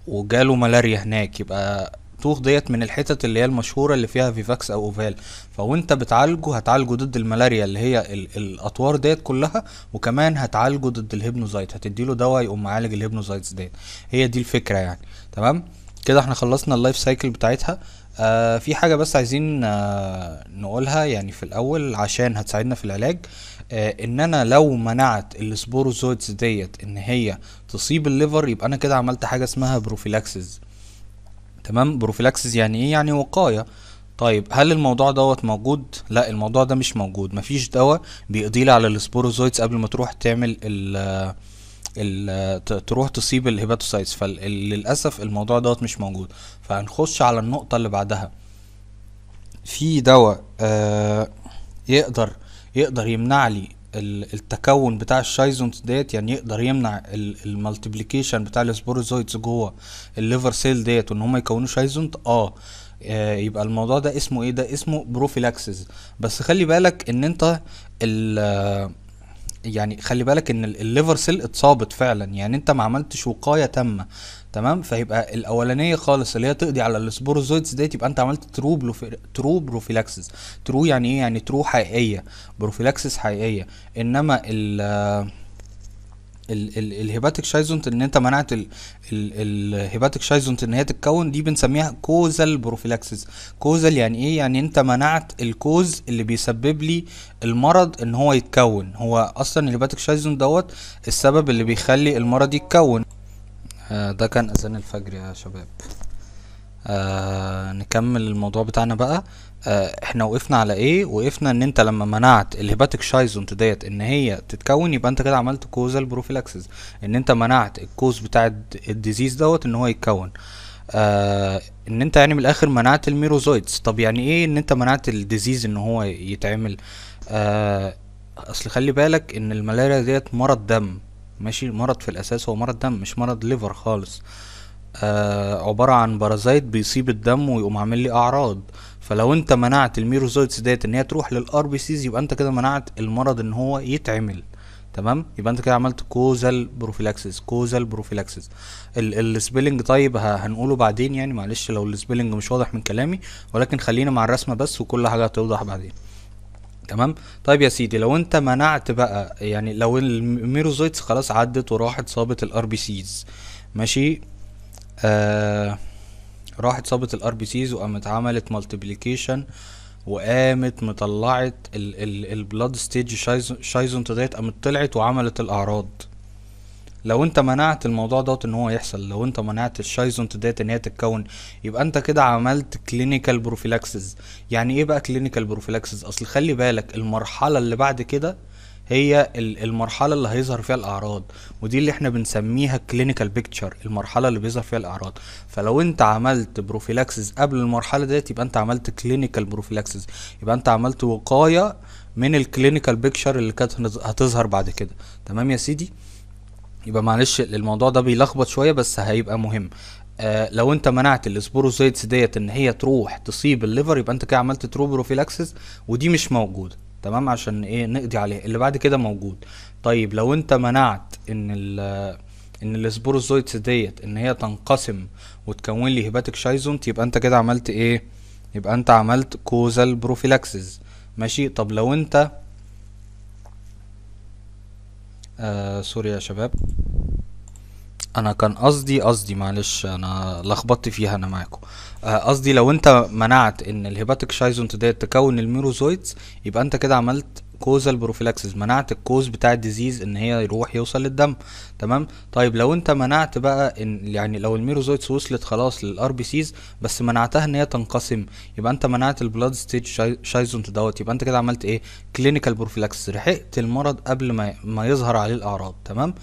وجاله ملاريا هناك يبقى الطوخ ديت من الحتت اللي هي المشهوره اللي فيها فيفاكس او اوفال فوانت بتعالجه هتعالجه ضد الملاريا اللي هي ال الاطوار ديت كلها وكمان هتعالجه ضد الهيبنوزايت هتديله دواء يقوم معالج الهيبنوزايتس ديت هي دي الفكره يعني تمام كده احنا خلصنا اللايف سايكل بتاعتها آه في حاجه بس عايزين آه نقولها يعني في الاول عشان هتساعدنا في العلاج آه ان انا لو منعت السبوروزويدز ديت ان هي تصيب الليفر يبقى انا كده عملت حاجه اسمها بروفيلاكسز تمام بروفيلاكسيس يعني ايه يعني وقايه طيب هل الموضوع دوت موجود لا الموضوع ده مش موجود مفيش دواء بيقضي لي على السبوروزويتس قبل ما تروح تعمل ال ال تروح تصيب الهيباتوسايتس فللاسف الموضوع دوت مش موجود فهنخش على النقطه اللي بعدها في دواء آه يقدر يقدر يمنع لي التكون بتاع الشايزونز ديت يعني يقدر يمنع المالتيبليكيشن بتاع السبوروزويتس جوه الليفر سيل ديت وان هم يكونوا شايزونت آه،, اه يبقى الموضوع ده اسمه ايه ده اسمه بروفيلاكسز بس خلي بالك ان انت يعني خلي بالك ان الليفر سيل اتصابت فعلا يعني انت ما عملتش وقايه تامه تمام فيبقى الاولانيه خالص اللي هي تقضي على السبوروزويدز ديت يبقى انت عملت ترو بروفي... ترو بروفيلاكسس ترو يعني ايه يعني ترو حقيقيه بروفيلاكسس حقيقيه انما ال الهيباتيك شايزونت ان انت منعت الهيباتيك شايزونت ان هي تتكون دي بنسميها كوزال بروفيلاكسيس كوزال يعني ايه يعني انت منعت الكوز اللي بيسبب لي المرض ان هو يتكون هو اصلا الهيباتيك شايزونت دوت السبب اللي بيخلي المرض يتكون آه ده كان اذان الفجر يا شباب آه نكمل الموضوع بتاعنا بقى آه، احنا وقفنا على ايه وقفنا ان انت لما منعت الهيباتيك شايزونت ديت ان هي تتكون يبقى انت كده عملت كوزال بروفيلاكسس ان انت منعت الكوز بتاع الديزيز دوت ان هو يتكون آه ان انت يعني من الاخر منعت الميروزويدز طب يعني ايه ان انت منعت الديزيز ان هو يتعمل آه اصل خلي بالك ان الملاريا ديت مرض دم ماشي مرض في الاساس هو مرض دم مش مرض ليفر خالص آه عبارة عن بارازايت بيصيب الدم ويقوم عامل لي اعراض آه فلو انت منعت الميروزويتس ديت ان هي تروح للار بي سيز يبقى انت كده منعت المرض ان هو يتعمل تمام يبقى انت كده عملت كوزال بروفيلاكسس كوزال بروفيلاكسس السبيلنج طيب هنقوله بعدين يعني معلش لو السبيلنج مش واضح من كلامي ولكن خلينا مع الرسمه بس وكل حاجه هتوضح بعدين تمام طيب يا سيدي لو انت منعت بقى يعني لو الميروزويتس خلاص عدت وراحت صابت الار بي سيز ماشي آه راحت صابت الار بي سيز وقامت عملت مالتيبليكيشن وقامت مطلعت البلاد ستيج شايزون ديت قامت طلعت وعملت الاعراض لو انت منعت الموضوع دوت ان هو يحصل لو انت منعت الشايزون ديت ان هي تتكون يبقى انت كده عملت كلينيكال بروفيلاكسز يعني ايه بقى كلينيكال بروفيلاكسز اصل خلي بالك المرحله اللي بعد كده هي المرحله اللي هيظهر فيها الاعراض ودي اللي احنا بنسميها كلينيكال بيكتشر المرحله اللي بيظهر فيها الاعراض فلو انت عملت بروفيلاكسس قبل المرحله ديت يبقى انت عملت كلينيكال بروفيلاكسس يبقى انت عملت وقايه من الكلينيكال بيكتشر اللي كانت هتظهر بعد كده تمام يا سيدي يبقى معلش الموضوع ده بيلخبط شويه بس هيبقى مهم آه لو انت منعت الاسبوروزيتس ديت ان هي تروح تصيب الليفر يبقى انت كده عملت ترو بروفيلاكسز ودي مش موجوده تمام عشان ايه نقضي عليها اللي بعد كده موجود طيب لو انت منعت ان ال ان الاسبوروزويتس ديت ان هي تنقسم وتكون لي هيباتيك شايزونت يبقى انت كده عملت ايه يبقى انت عملت كوزال بروفيلاكسز ماشي طب لو انت آه سوري يا شباب انا كان قصدي قصدي معلش انا لخبطت فيها انا معاكم آه، قصدي لو انت منعت ان الهيباتيك شايزونت ديت تكون الميروزويتس يبقى انت كده عملت كوزال بروفيلاكسس منعت الكوز بتاع الديزيز ان هي يروح يوصل للدم تمام طيب لو انت منعت بقى ان يعني لو الميروزويتس وصلت خلاص للار بي سيز بس منعتها ان هي تنقسم يبقى انت منعت البلاد ستيج شايزونت دوت يبقى انت كده عملت ايه كلينيكال بروفيلاكسس لحقت المرض قبل ما ما يظهر عليه الاعراض تمام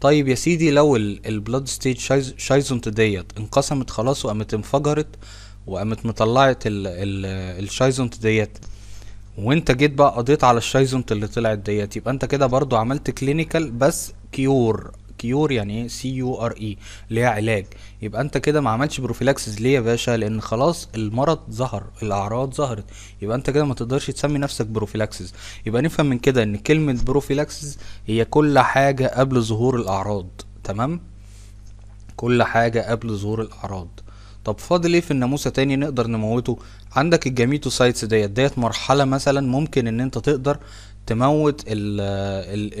طيب يا سيدي لو البلود ستيج شايزونت ديت انقسمت خلاص وقامت انفجرت وقامت مطلعت الشايزونت ديت وانت جيت بقى قضيت على الشايزونت اللي طلعت ديت يبقى انت كده برضو عملت كلينيكال بس كيور كيور يعني ايه سي يو ار اي اللي هي علاج يبقى انت كده ما عملتش بروفيلاكسز ليه يا باشا لان خلاص المرض ظهر الاعراض ظهرت يبقى انت كده ما تقدرش تسمي نفسك بروفيلاكسز يبقى نفهم من كده ان كلمه بروفيلاكسز هي كل حاجه قبل ظهور الاعراض تمام كل حاجه قبل ظهور الاعراض طب فاضل ايه في الناموسه تاني نقدر نموته عندك الجاميتوسايتس ديت ديت مرحله مثلا ممكن ان انت تقدر تموت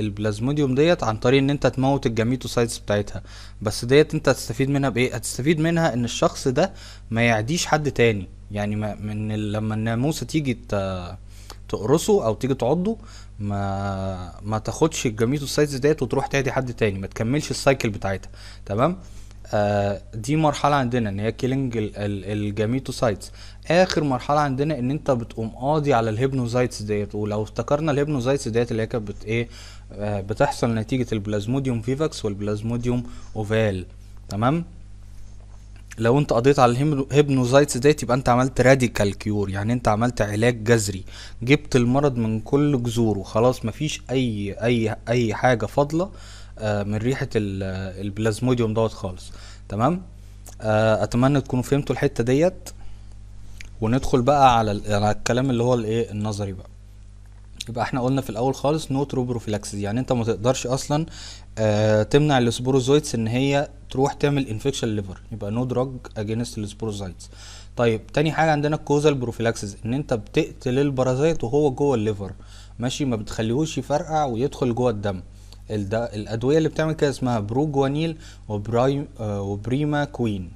البلازموديوم ديت عن طريق ان انت تموت الجاميتوسايتس بتاعتها بس ديت انت هتستفيد منها بايه هتستفيد منها ان الشخص ده ما يعديش حد تاني يعني ما من لما الناموسه تيجي تقرصه او تيجي تعضه ما ما تاخدش الجاميتوسايتس ديت وتروح تعدي حد تاني ما تكملش السايكل بتاعتها تمام آه دي مرحله عندنا ان هي كيلينج الجاميتوسايتس اخر مرحله عندنا ان انت بتقوم قاضي على الهيبنوزايتس ديت ولو افتكرنا الهيبنوزايتس ديت اللي هي كانت بت ايه آه بتحصل نتيجه البلازموديوم فيفاكس والبلازموديوم اوفال تمام لو انت قضيت على الهيبنوزايتس ديت يبقى انت عملت راديكال كيور يعني انت عملت علاج جذري جبت المرض من كل جذوره خلاص مفيش اي اي اي حاجه فاضله آه من ريحه البلازموديوم دوت خالص تمام آه اتمنى تكونوا فهمتوا الحته ديت وندخل بقى على على الكلام اللي هو الايه النظري بقى يبقى احنا قلنا في الاول خالص نو ترو بروفيلاكسيس يعني انت ما تقدرش اصلا آه تمنع السبوروزويتس ان هي تروح تعمل انفكشن ليفر يبقى نو دراج اجينست السبوروزويتس طيب تاني حاجه عندنا الكوزال بروفيلاكسيس ان انت بتقتل البرازيت وهو جوه الليفر ماشي ما بتخليهوش يفرقع ويدخل جوه الدم الادويه اللي بتعمل كده اسمها بروجوانيل آه وبريما كوين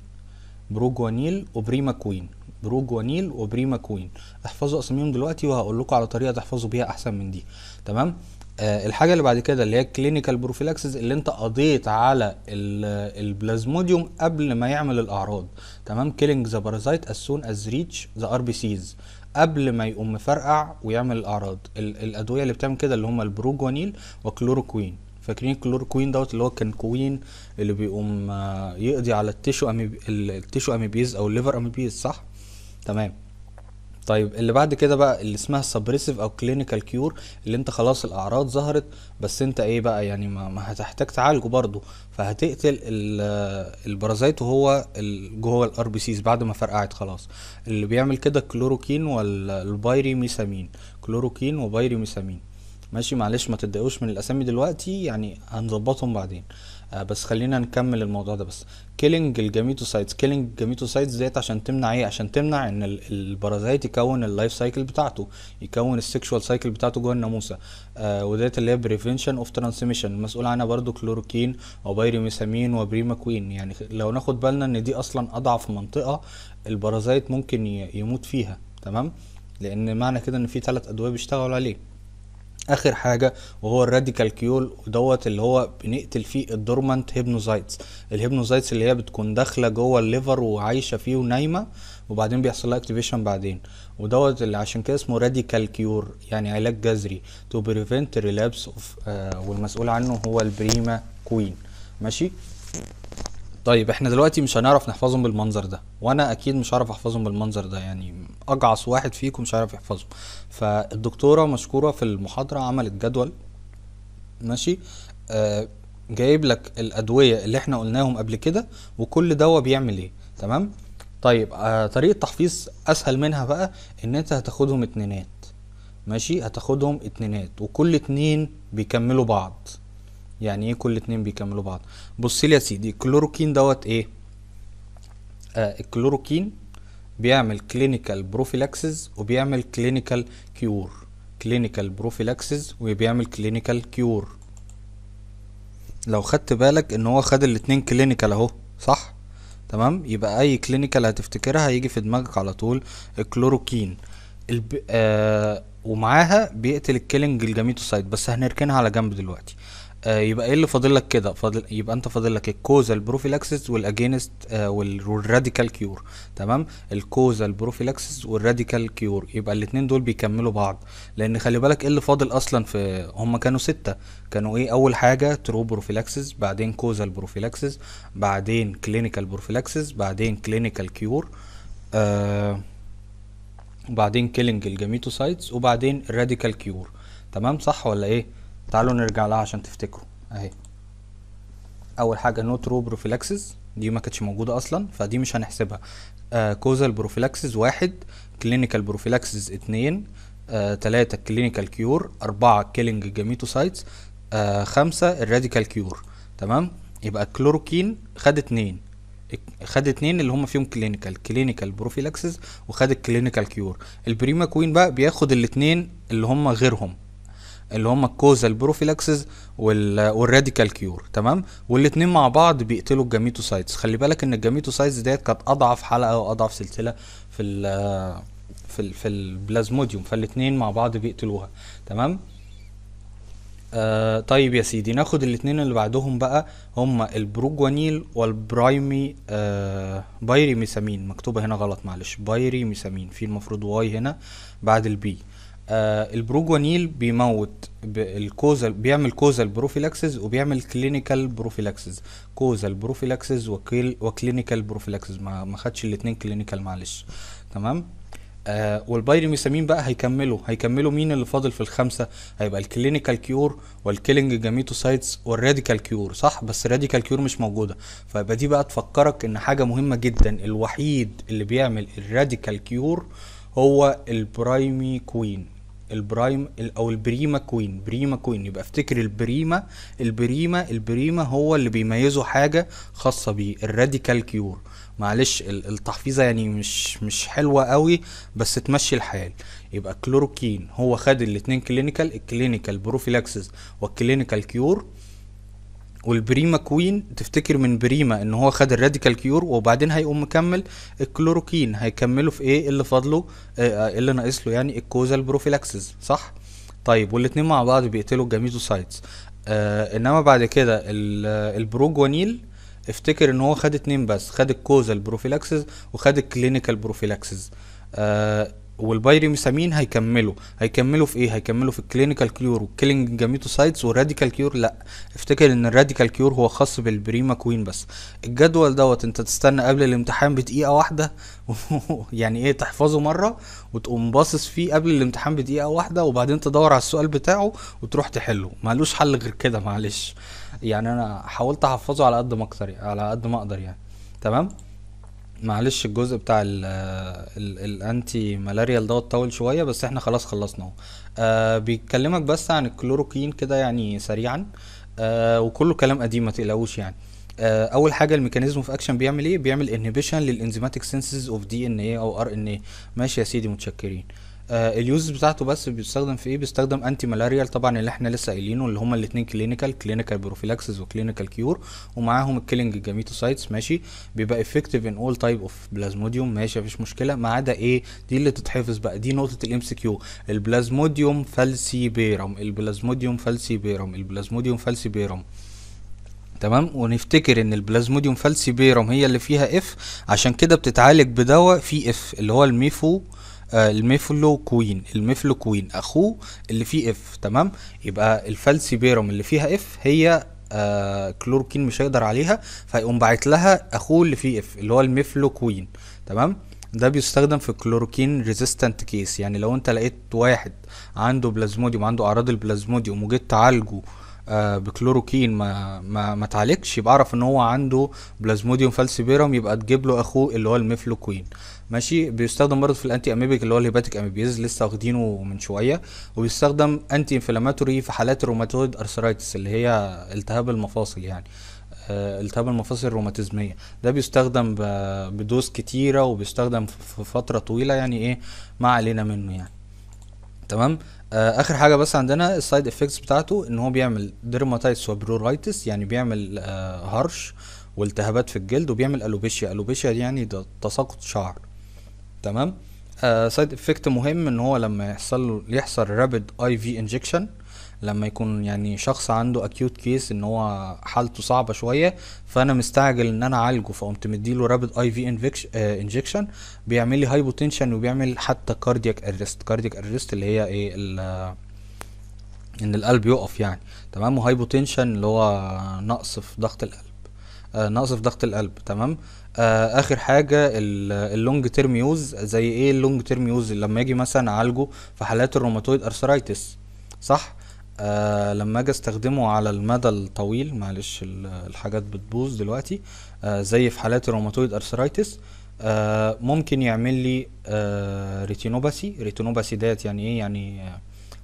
بروجوانيل وبريما كوين بروج ونيل وبريما كوين احفظوا اساميهم دلوقتي وهقول لكم على طريقه تحفظوا بيها احسن من دي تمام آه الحاجه اللي بعد كده اللي هي كلينيكال بروفيلاكسز اللي انت قضيت على البلازموديوم قبل ما يعمل الاعراض تمام كيلينج ذا بارازايت از سون از ريتش ذا ار بي سيز قبل ما يقوم مفرقع ويعمل الاعراض الادويه اللي بتعمل كده اللي هم البروجونيل وكلوروكوين فاكرين الكلوروكوين دوت اللي هو كان كوين اللي بيقوم آه، يقضي على التيشو التيشو اميبيز او الليفر اميبيز صح تمام طيب اللي بعد كده بقى اللي اسمها سبريسيف او كلينيكال كيور اللي انت خلاص الاعراض ظهرت بس انت ايه بقى يعني ما, ما هتحتاج تعالجه برضه فهتقتل البرازيت وهو جوه الار بي سيز بعد ما فرقعت خلاص اللي بيعمل كده الكلوروكين والبايريميسامين كلوروكين وبايريميسامين ماشي معلش ما تتضايقوش من الاسامي دلوقتي يعني هنظبطهم بعدين آه، بس خلينا نكمل الموضوع ده بس كيلينج الجاميتوسايتس كيلينج الجاميتوسايتس ديت عشان تمنع ايه عشان تمنع ان البرازايت يكون اللايف سايكل بتاعته يكون السكشوال سايكل بتاعته جوه الناموسه آه وديت اللي هي بريفنشن اوف ترانسميشن المسؤول عنها برضو كلوروكين وبيريميثامين وبريماكوين يعني لو ناخد بالنا ان دي اصلا اضعف منطقه البرازايت ممكن يموت فيها تمام لان معنى كده ان في ثلاث ادويه بيشتغلوا عليه اخر حاجه وهو الراديكال كيول ودوت اللي هو بنقتل فيه الدورمانت هيبنوزايتس الهيبنوزايتس اللي هي بتكون داخله جوه الليفر وعايشه فيه ونايمه وبعدين بيحصل لها اكتيفيشن بعدين ودوت اللي عشان كده اسمه راديكال كيور يعني علاج جذري تو بريفنت ريلابس اوف والمسؤول عنه هو البريما كوين ماشي طيب احنا دلوقتي مش هنعرف نحفظهم بالمنظر ده وانا اكيد مش هعرف احفظهم بالمنظر ده يعني اجعص واحد فيكم مش عارف يحفظه فالدكتوره مشكوره في المحاضره عملت جدول ماشي آه جايب لك الادويه اللي احنا قلناهم قبل كده وكل دواء بيعمل ايه تمام طيب آه طريقه تحفيظ اسهل منها بقى ان انت هتاخدهم اتنينات ماشي هتاخدهم اتنينات وكل اتنين بيكملوا بعض يعني ايه كل اتنين بيكملوا بعض بص لي يا سيدي الكلوروكين دوت ايه آه الكلوروكين بيعمل كلينيكال بروفيلاكسز وبيعمل كلينيكال كيور كلينيكال بروفيلاكسز وبيعمل كلينيكال كيور لو خدت بالك ان هو خد الاتنين كلينيكال اهو صح تمام يبقى اي كلينيكال هتفتكرها هيجي في دماغك على طول الكلوروكين الب... آه ومعاها بيقتل الكيلنج الجاميتوسايت بس هنركنها على جنب دلوقتي آه يبقى ايه اللي فاضل لك كده فاضل يبقى انت فاضل لك الكوزال بروفيلاكسس والاجينست آه والراديكال كيور تمام الكوزال بروفيلاكسس والراديكال كيور يبقى الاثنين دول بيكملوا بعض لان خلي بالك ايه اللي فاضل اصلا في هم كانوا ستة كانوا ايه اول حاجه ترو بروفيلاكسس بعدين كوزال بروفيلاكسس بعدين كلينيكال بروفيلاكسس بعدين كلينيكال آه، كيور وبعدين كيلينج الجاميتوسايتس وبعدين الراديكال كيور تمام صح ولا ايه تعالوا نرجع لها عشان تفتكروا اهي اول حاجه نوترو بروفيلاكسس دي ما كانتش موجوده اصلا فدي مش هنحسبها آه كوزال بروفيلاكسيس واحد كلينيكال بروفيلاكسس اتنين آه تلاتة كلينيكال كيور أربعة كيلينج جاميتوسايتس آه خمسة الراديكال كيور تمام يبقى الكلوروكين خد اتنين خد اتنين اللي هم فيهم كلينيكال كلينيكال بروفيلاكسس وخد الكلينيكال كيور البريما كوين بقى بياخد الاتنين اللي هم غيرهم اللي هم الكوزال بروفيلاكسز والراديكال كيور تمام والاتنين مع بعض بيقتلوا الجاميتوسايتس خلي بالك ان الجاميتوسايتس ديت كانت اضعف حلقه واضعف سلسله في الـ في الـ في البلازموديوم فالاتنين مع بعض بيقتلوها تمام آه طيب يا سيدي ناخد الاتنين اللي بعدهم بقى هما البروجوانيل والبرايمي آه بايري ميسامين مكتوبة هنا غلط معلش بايري ميسامين في المفروض واي هنا بعد البي آه البروجوانيل بيموت الكوزال بيعمل كوزال بروفيلاكسز وبيعمل كلينيكال بروفيلاكسز كوزال بروفيلاكسز وكل وكلينيكال بروفيلاكسز ما ما خدش الاثنين كلينيكال معلش تمام آه والبايرميثامين بقى هيكملوا هيكملوا مين اللي فاضل في الخمسه هيبقى الكلينيكال كيور والكيلينج جاميتوسايتس والراديكال كيور صح بس الراديكال كيور مش موجوده فيبقى دي بقى تفكرك ان حاجه مهمه جدا الوحيد اللي بيعمل الراديكال كيور هو البرايمي كوين البرايم او البريما كوين بريما كوين يبقى افتكر البريما البريما البريما هو اللي بيميزه حاجه خاصه بيه الراديكال كيور معلش التحفيظه يعني مش مش حلوه قوي بس تمشي الحال يبقى كلوروكين هو خد الاثنين كلينيكال الكلينيكال بروفيلاكسس والكلينيكال كيور والبريما كوين تفتكر من بريما ان هو خد الراديكال كيور وبعدين هيقوم مكمل الكلوروكين هيكمله في ايه اللي فاضله إيه اللي ناقص له يعني الكوزال بروفيلاكسز صح طيب والاتنين مع بعض بيقتلوا الجاميزوسايتس آه انما بعد كده آه، البروجوانيل افتكر ان هو خد اتنين بس خد الكوزال بروفيلاكسز وخد الكلينيكال بروفيلاكسز آه والبايريميسامين هيكملوا هيكملوا في ايه هيكملوا في الكلينيكال كيور والكيلينج جاميتوسايتس والراديكال كيور لا افتكر ان الراديكال كيور هو خاص بالبريما كوين بس الجدول دوت انت تستنى قبل الامتحان بدقيقه واحده يعني ايه تحفظه مره وتقوم باصص فيه قبل الامتحان بدقيقه واحده وبعدين تدور على السؤال بتاعه وتروح تحله مالوش حل غير كده معلش يعني انا حاولت احفظه على قد ما اقدر على قد ما اقدر يعني تمام معلش الجزء بتاع ال ال الانتي مالاريال دوت طول شويه بس احنا خلاص خلصناه آه بس عن الكلوروكين كده يعني سريعا آه وكله كلام قديم ما تقلقوش يعني آه اول حاجه الميكانيزم في اكشن بيعمل ايه بيعمل انهبيشن للانزيماتيك سينسز اوف دي ان اي او ار ان اي ماشي يا سيدي متشكرين آه اليوزز آه، اليوز بتاعته بس بيستخدم في ايه بيستخدم انتي مالاريال طبعا اللي احنا لسه قايلينه اللي هما الاثنين كلينيكال كلينيكال بروفيلاكسز وكلينيكال كيور ومعاهم الكيلينج الجاميتوسايتس ماشي بيبقى افكتيف ان اول تايب اوف بلازموديوم ماشي مفيش مشكله ما عدا ايه دي اللي تتحفظ بقى دي نقطه الام سي كيو البلازموديوم فالسي بيرم البلازموديوم فالسي بيرم البلازموديوم فالسي بيرم تمام ونفتكر ان البلازموديوم فالسي بيرم هي اللي فيها اف عشان كده بتتعالج بدواء فيه اف اللي هو الميفو آه، الميفلو كوين الميفلو كوين اخوه اللي فيه اف تمام يبقى الفالسيبيرم اللي فيها اف هي آه كلوركين مش هيقدر عليها فيقوم باعت لها اخوه اللي فيه اف اللي هو الميفلو كوين تمام ده بيستخدم في كلوروكين ريزيستنت كيس يعني لو انت لقيت واحد عنده بلازموديوم عنده اعراض البلازموديوم وجيت تعالجه آه بكلوروكين ما ما ما تعالجش يبقى اعرف ان هو عنده بلازموديوم فالسيبيرم يبقى تجيب له اخوه اللي هو الميفلوكوين ماشي بيستخدم برضه في الانتي اميبيك اللي هو الهيباتيك اميبيز لسه واخدينه من شويه وبيستخدم انتي انفلاماتوري في حالات الروماتويد ارثرايتس اللي هي التهاب المفاصل يعني آه، التهاب المفاصل الروماتيزميه ده بيستخدم بدوز كتيره وبيستخدم في فتره طويله يعني ايه ما علينا منه يعني تمام آه، اخر حاجه بس عندنا السايد افكتس بتاعته ان هو بيعمل ديرماتايتس وبرورايتس يعني بيعمل آه، هرش والتهابات في الجلد وبيعمل الوبيشيا الوبيشيا دي يعني ده تساقط شعر تمام سايد uh, افكت مهم ان هو لما يحصل له يحصل رابيد اي في انجكشن لما يكون يعني شخص عنده اكيوت كيس ان هو حالته صعبه شويه فانا مستعجل ان انا اعالجه فقمت مديله رابيد اي في انجكشن بيعمل لي هايبوتنشن وبيعمل حتى كاردياك اريست كاردياك اريست اللي هي ايه ان القلب يقف يعني تمام وهايبوتنشن اللي هو نقص في ضغط القلب آه نقص في ضغط القلب تمام آه اخر حاجه اللونج تيرم يوز زي ايه اللونج تيرم يوز لما اجي مثلا اعالجه في حالات الروماتويد ارثرايتس صح آه لما اجي استخدمه على المدى الطويل معلش الحاجات بتبوظ دلوقتي آه زي في حالات الروماتويد ارثرايتس آه ممكن يعمل لي آه ريتينوباسي ريتينوباسي ديت يعني ايه يعني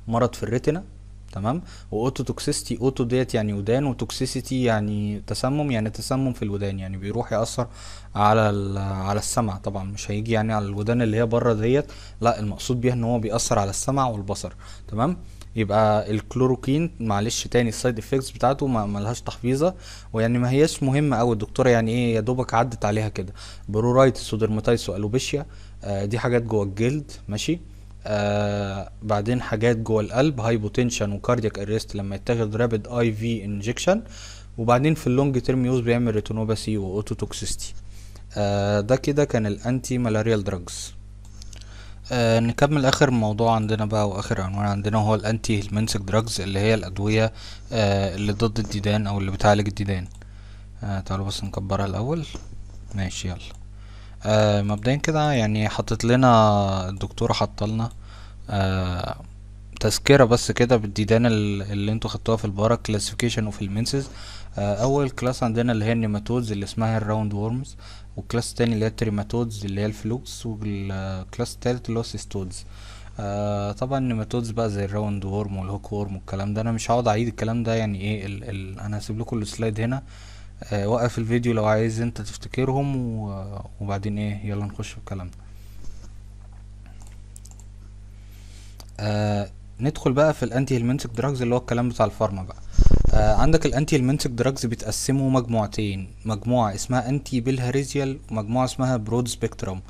مرض في الريتنا تمام واوتو توكسيستي اوتو ديت يعني ودان وتوكسيستي يعني تسمم يعني تسمم في الودان يعني بيروح ياثر على على السمع طبعا مش هيجي يعني على الودان اللي هي بره ديت لا المقصود بيها ان هو بيأثر على السمع والبصر تمام يبقى الكلوروكين معلش تاني السايد افكتس بتاعته ما ملهاش تحفيظه ويعني ما هياش مهمه قوي الدكتوره يعني ايه يا دوبك عدت عليها كده برورايتس ودرماتايتس والوبيشيا آه دي حاجات جوه الجلد ماشي آه بعدين حاجات جوه القلب هايبوتنشن وكاردياك اريست لما يتاخد رابيد اي في انجكشن وبعدين في اللونج تيرم يوز بيعمل ريتينوباثي واوتو توكسيستي آه ده كده كان الانتي مالاريال دراجز آه نكمل اخر موضوع عندنا بقى واخر عنوان عندنا هو الانتي هيلمنسك دراجز اللي هي الادويه آه اللي ضد الديدان او اللي بتعالج الديدان آه تعالوا بس نكبرها الاول ماشي يلا آه مبدئيا كده يعني حطت لنا الدكتورة حطلنا آه تذكرة بس كده بالديدان اللي انتوا خدتوها في البارا كلاسيفيكيشن وفي المنسز آه اول كلاس عندنا اللي هي النيماتودز اللي اسمها الراوند وورمز والكلاس التاني اللي هي التريماتودز اللي هي الفلوكس والكلاس التالت اللي هو السيستودز آه طبعا النيماتودز بقى زي الراوند وورم والهوك وورم والكلام ده انا مش هقعد اعيد الكلام ده يعني ايه ال ال انا هسيب لكم السلايد هنا آه، وقف الفيديو لو عايز انت تفتكرهم وبعدين ايه يلا نخش في الكلام آه ندخل بقى في الانتي هيلمنتك دراجز اللي هو الكلام بتاع الفارما بقى آه عندك الانتي هيلمنتك دراجز بيتقسموا مجموعتين مجموعه اسمها انتي بالهاريزيال ومجموعه اسمها برود سبيكترم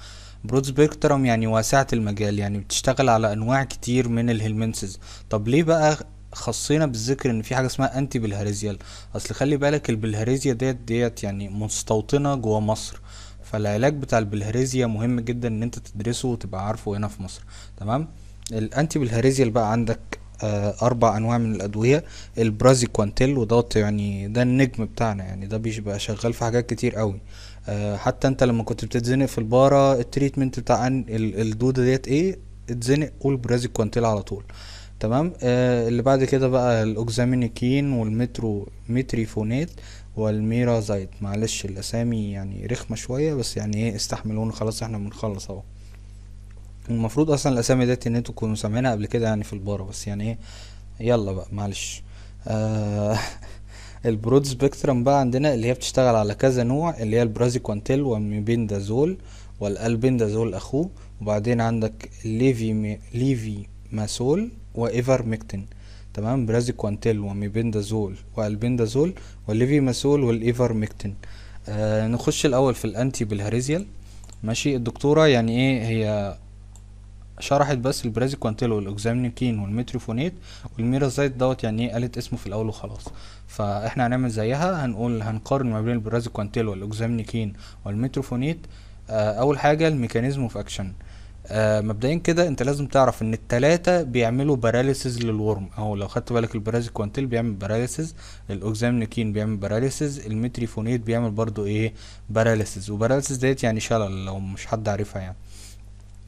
برود سبيكترم يعني واسعة المجال يعني بتشتغل على انواع كتير من الهيلمنتسز طب ليه بقى خصينا بالذكر ان في حاجه اسمها انتي بلهاريزيال اصل خلي بالك البلهاريزيا ديت ديت يعني مستوطنه جوه مصر فالعلاج بتاع البلهاريزيا مهم جدا ان انت تدرسه وتبقى عارفه هنا في مصر تمام الانتي بلهاريزيال بقى عندك آه، اربع انواع من الادويه البرازي كوانتيل ودوت يعني ده النجم بتاعنا يعني ده بيبقى شغال في حاجات كتير قوي آه حتى انت لما كنت بتتزنق في الباره التريتمنت بتاع الدوده ديت ايه اتزنق قول برازي كوانتيل على طول آه تمام آه اللي بعد كده بقى الاوكزامينيكين والمترو متريفونات والميرازايد معلش الاسامي يعني رخمه شويه بس يعني ايه استحملونا خلاص احنا بنخلص اهو المفروض اصلا الاسامي ديت ان انتوا تكونوا سامعينها قبل كده يعني في البارة بس يعني ايه يلا بقى معلش آه البرود سبيكترم بقى عندنا اللي هي بتشتغل على كذا نوع اللي هي البرازيكوانتيل والميبندازول والالبندازول اخوه وبعدين عندك ليفي مي ليفي ماسول وايفرمكتين تمام برازيكوانتيل وميبندازول والبندازول والليفيماسول والايفرمكتين آه نخش الاول في الانتي بالهريزيال ماشي الدكتوره يعني ايه هي شرحت بس البرازيكوانتيل والاوكزامينكين والميتروفونيت والميرازايت دوت يعني ايه قالت اسمه في الاول وخلاص فاحنا هنعمل زيها هنقول هنقارن ما بين البرازيكوانتيل والاوكزامينكين والميتروفونيت آه اول حاجه الميكانيزم اوف اكشن آه مبدئيا كده انت لازم تعرف ان التلاتة بيعملوا باراليسز للورم اهو لو خدت بالك البرازي كوانتيل بيعمل باراليسز الاوكزامنيكين بيعمل باراليسز المتريفونيت بيعمل برضو ايه باراليسز وباراليسز ديت يعني شلل لو مش حد عارفها يعني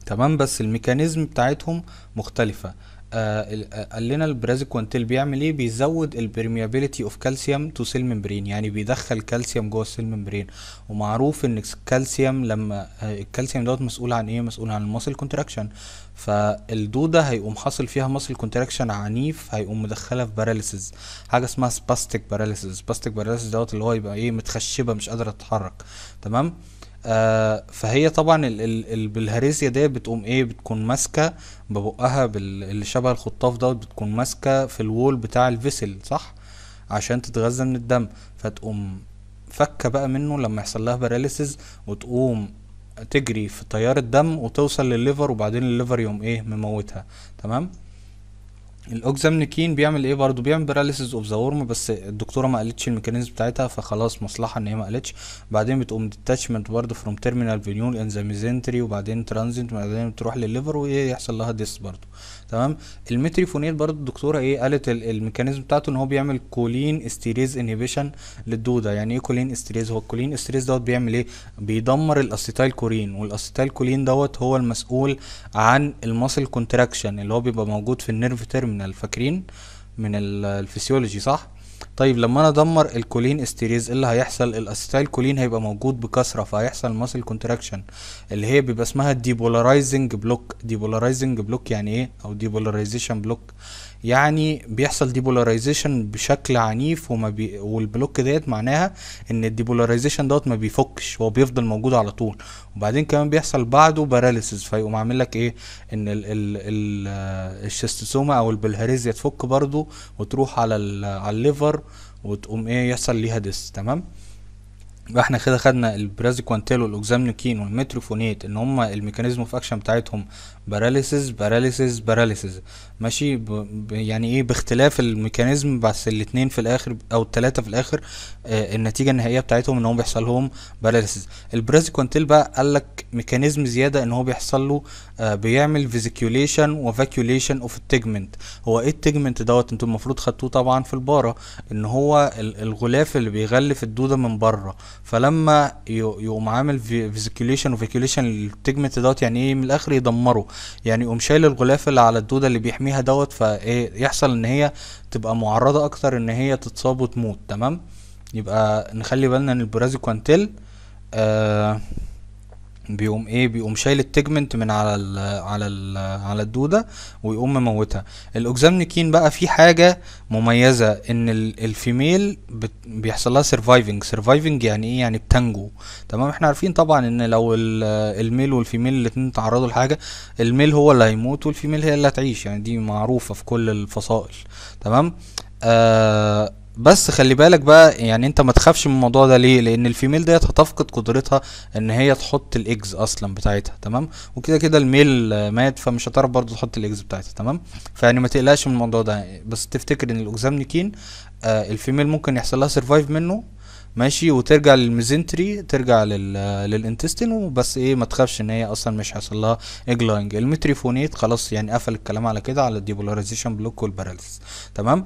تمام بس الميكانيزم بتاعتهم مختلفة آه، آه، قال لنا البرازيكوانتيل بيعمل ايه بيزود البرميابيليتي اوف كالسيوم تو سيل ممبرين يعني بيدخل كالسيوم جوه السيل ممبرين ومعروف ان الكالسيوم لما الكالسيوم آه، دوت مسؤول عن ايه مسؤول عن الماسل كونتراكشن فالدوده هيقوم حاصل فيها ماسل كونتراكشن عنيف هيقوم مدخلها في باراليسز حاجه اسمها سباستيك باراليسز سباستيك باراليسز دوت اللي هو يبقى ايه متخشبه مش قادره تتحرك تمام آه فهي طبعا البلهارسيا دي بتقوم ايه بتكون ماسكه ببقها اللي شبه الخطاف دوت بتكون ماسكه في الوول بتاع الفيسل صح عشان تتغذى من الدم فتقوم فكه بقى منه لما يحصل لها باراليسز وتقوم تجري في تيار الدم وتوصل للليفر وبعدين الليفر يقوم ايه مموتها تمام الاوكزامنيكين بيعمل ايه برضه بيعمل باراليسز اوف ذا ورم بس الدكتوره ما قالتش الميكانيزم بتاعتها فخلاص مصلحه ان هي ما قالتش بعدين بتقوم ديتاتشمنت برضه فروم تيرمينال فينيول ان ذا ميزنتري وبعدين ترانزيت وبعدين تروح للليفر ويحصل لها ديس برضه تمام الميتريفونيت برضه الدكتوره ايه قالت الميكانيزم بتاعته ان هو بيعمل كولين استيريز انهبيشن للدوده يعني ايه كولين استيريز هو الكولين استيريز دوت بيعمل ايه بيدمر الاسيتايل كولين والاسيتايل كولين دوت هو المسؤول عن المسل كونتراكشن اللي هو بيبقى موجود في النيرف تيرمينال من الفاكرين من الفسيولوجي صح طيب لما انا ادمر الكولين استيريز إيه اللي هيحصل الاسيتايل كولين هيبقى موجود بكثره فهيحصل ماسل كونتراكشن اللي هي بيبقى اسمها ديبولارايزنج بلوك ديبولارايزنج بلوك يعني ايه او ديبولارايزيشن بلوك آه يعني بيحصل ديبولاريزيشن بشكل عنيف وما بي والبلوك ديت معناها ان الديبولاريزيشن دوت ما بيفكش هو بيفضل موجود على طول وبعدين كمان بيحصل بعده باراليسيس فيقوم عامل لك ايه ان ال ال ال الشستوسوما او البلهاريزيا تفك برضه وتروح على على الليفر وتقوم ايه يحصل ليها ديس تمام يبقى احنا كده خدنا البرازي البرازيكوانتيل والاوكزامنوكين والمتروفونيت ان هما الميكانيزم اوف اكشن بتاعتهم باراليسيس باراليسيس باراليسيس ماشي ب... يعني ايه باختلاف الميكانيزم بس الاتنين في الاخر او التلاتة في الاخر آه النتيجة النهائية بتاعتهم ان هم بيحصل لهم باراليسيس كوانتيل بقى قال لك ميكانيزم زيادة ان هو بيحصل له آه بيعمل فيزيكيوليشن وفاكيوليشن اوف التجمنت هو ايه التجمنت دوت انتوا المفروض خدتوه طبعا في البارة ان هو الغلاف اللي بيغلف الدودة من بره فلما يقوم عامل فيزيكيوليشن وفيكيوليشن للبتجمنت دوت يعني ايه من الاخر يدمره يعني يقوم شايل الغلاف اللي على الدوده اللي بيحميها دوت فايه يحصل ان هي تبقى معرضه اكتر ان هي تتصاب وتموت تمام يبقى نخلي بالنا ان البرازيكوانتيل آه بيقوم ايه بيقوم شايل التجمنت من على ال على ال على الدوده ويقوم مموتها الاوكزامنيكين بقى في حاجه مميزه ان الفيميل بيحصل لها سرفايفنج سرفايفنج يعني ايه يعني بتنجو تمام احنا عارفين طبعا ان لو الميل والفيميل الاتنين تعرضوا لحاجه الميل هو اللي هيموت والفيميل هي اللي هتعيش يعني دي معروفه في كل الفصائل تمام آه بس خلي بالك بقى يعني انت ما تخافش من الموضوع ده ليه لان الفيميل ديت هتفقد قدرتها ان هي تحط الاجز اصلا بتاعتها تمام وكده كده الميل مات فمش هتعرف برضه تحط الاجز بتاعتها تمام فيعني ما تقلقش من الموضوع ده بس تفتكر ان الاوكزامنيكين آه الفيميل ممكن يحصل لها سرفايف منه ماشي وترجع للميزنتري ترجع للانتستين وبس ايه ما تخافش ان هي اصلا مش هيحصل لها اجلاينج المتريفونيت خلاص يعني قفل الكلام على كده على الديبولاريزيشن بلوك والباراليس تمام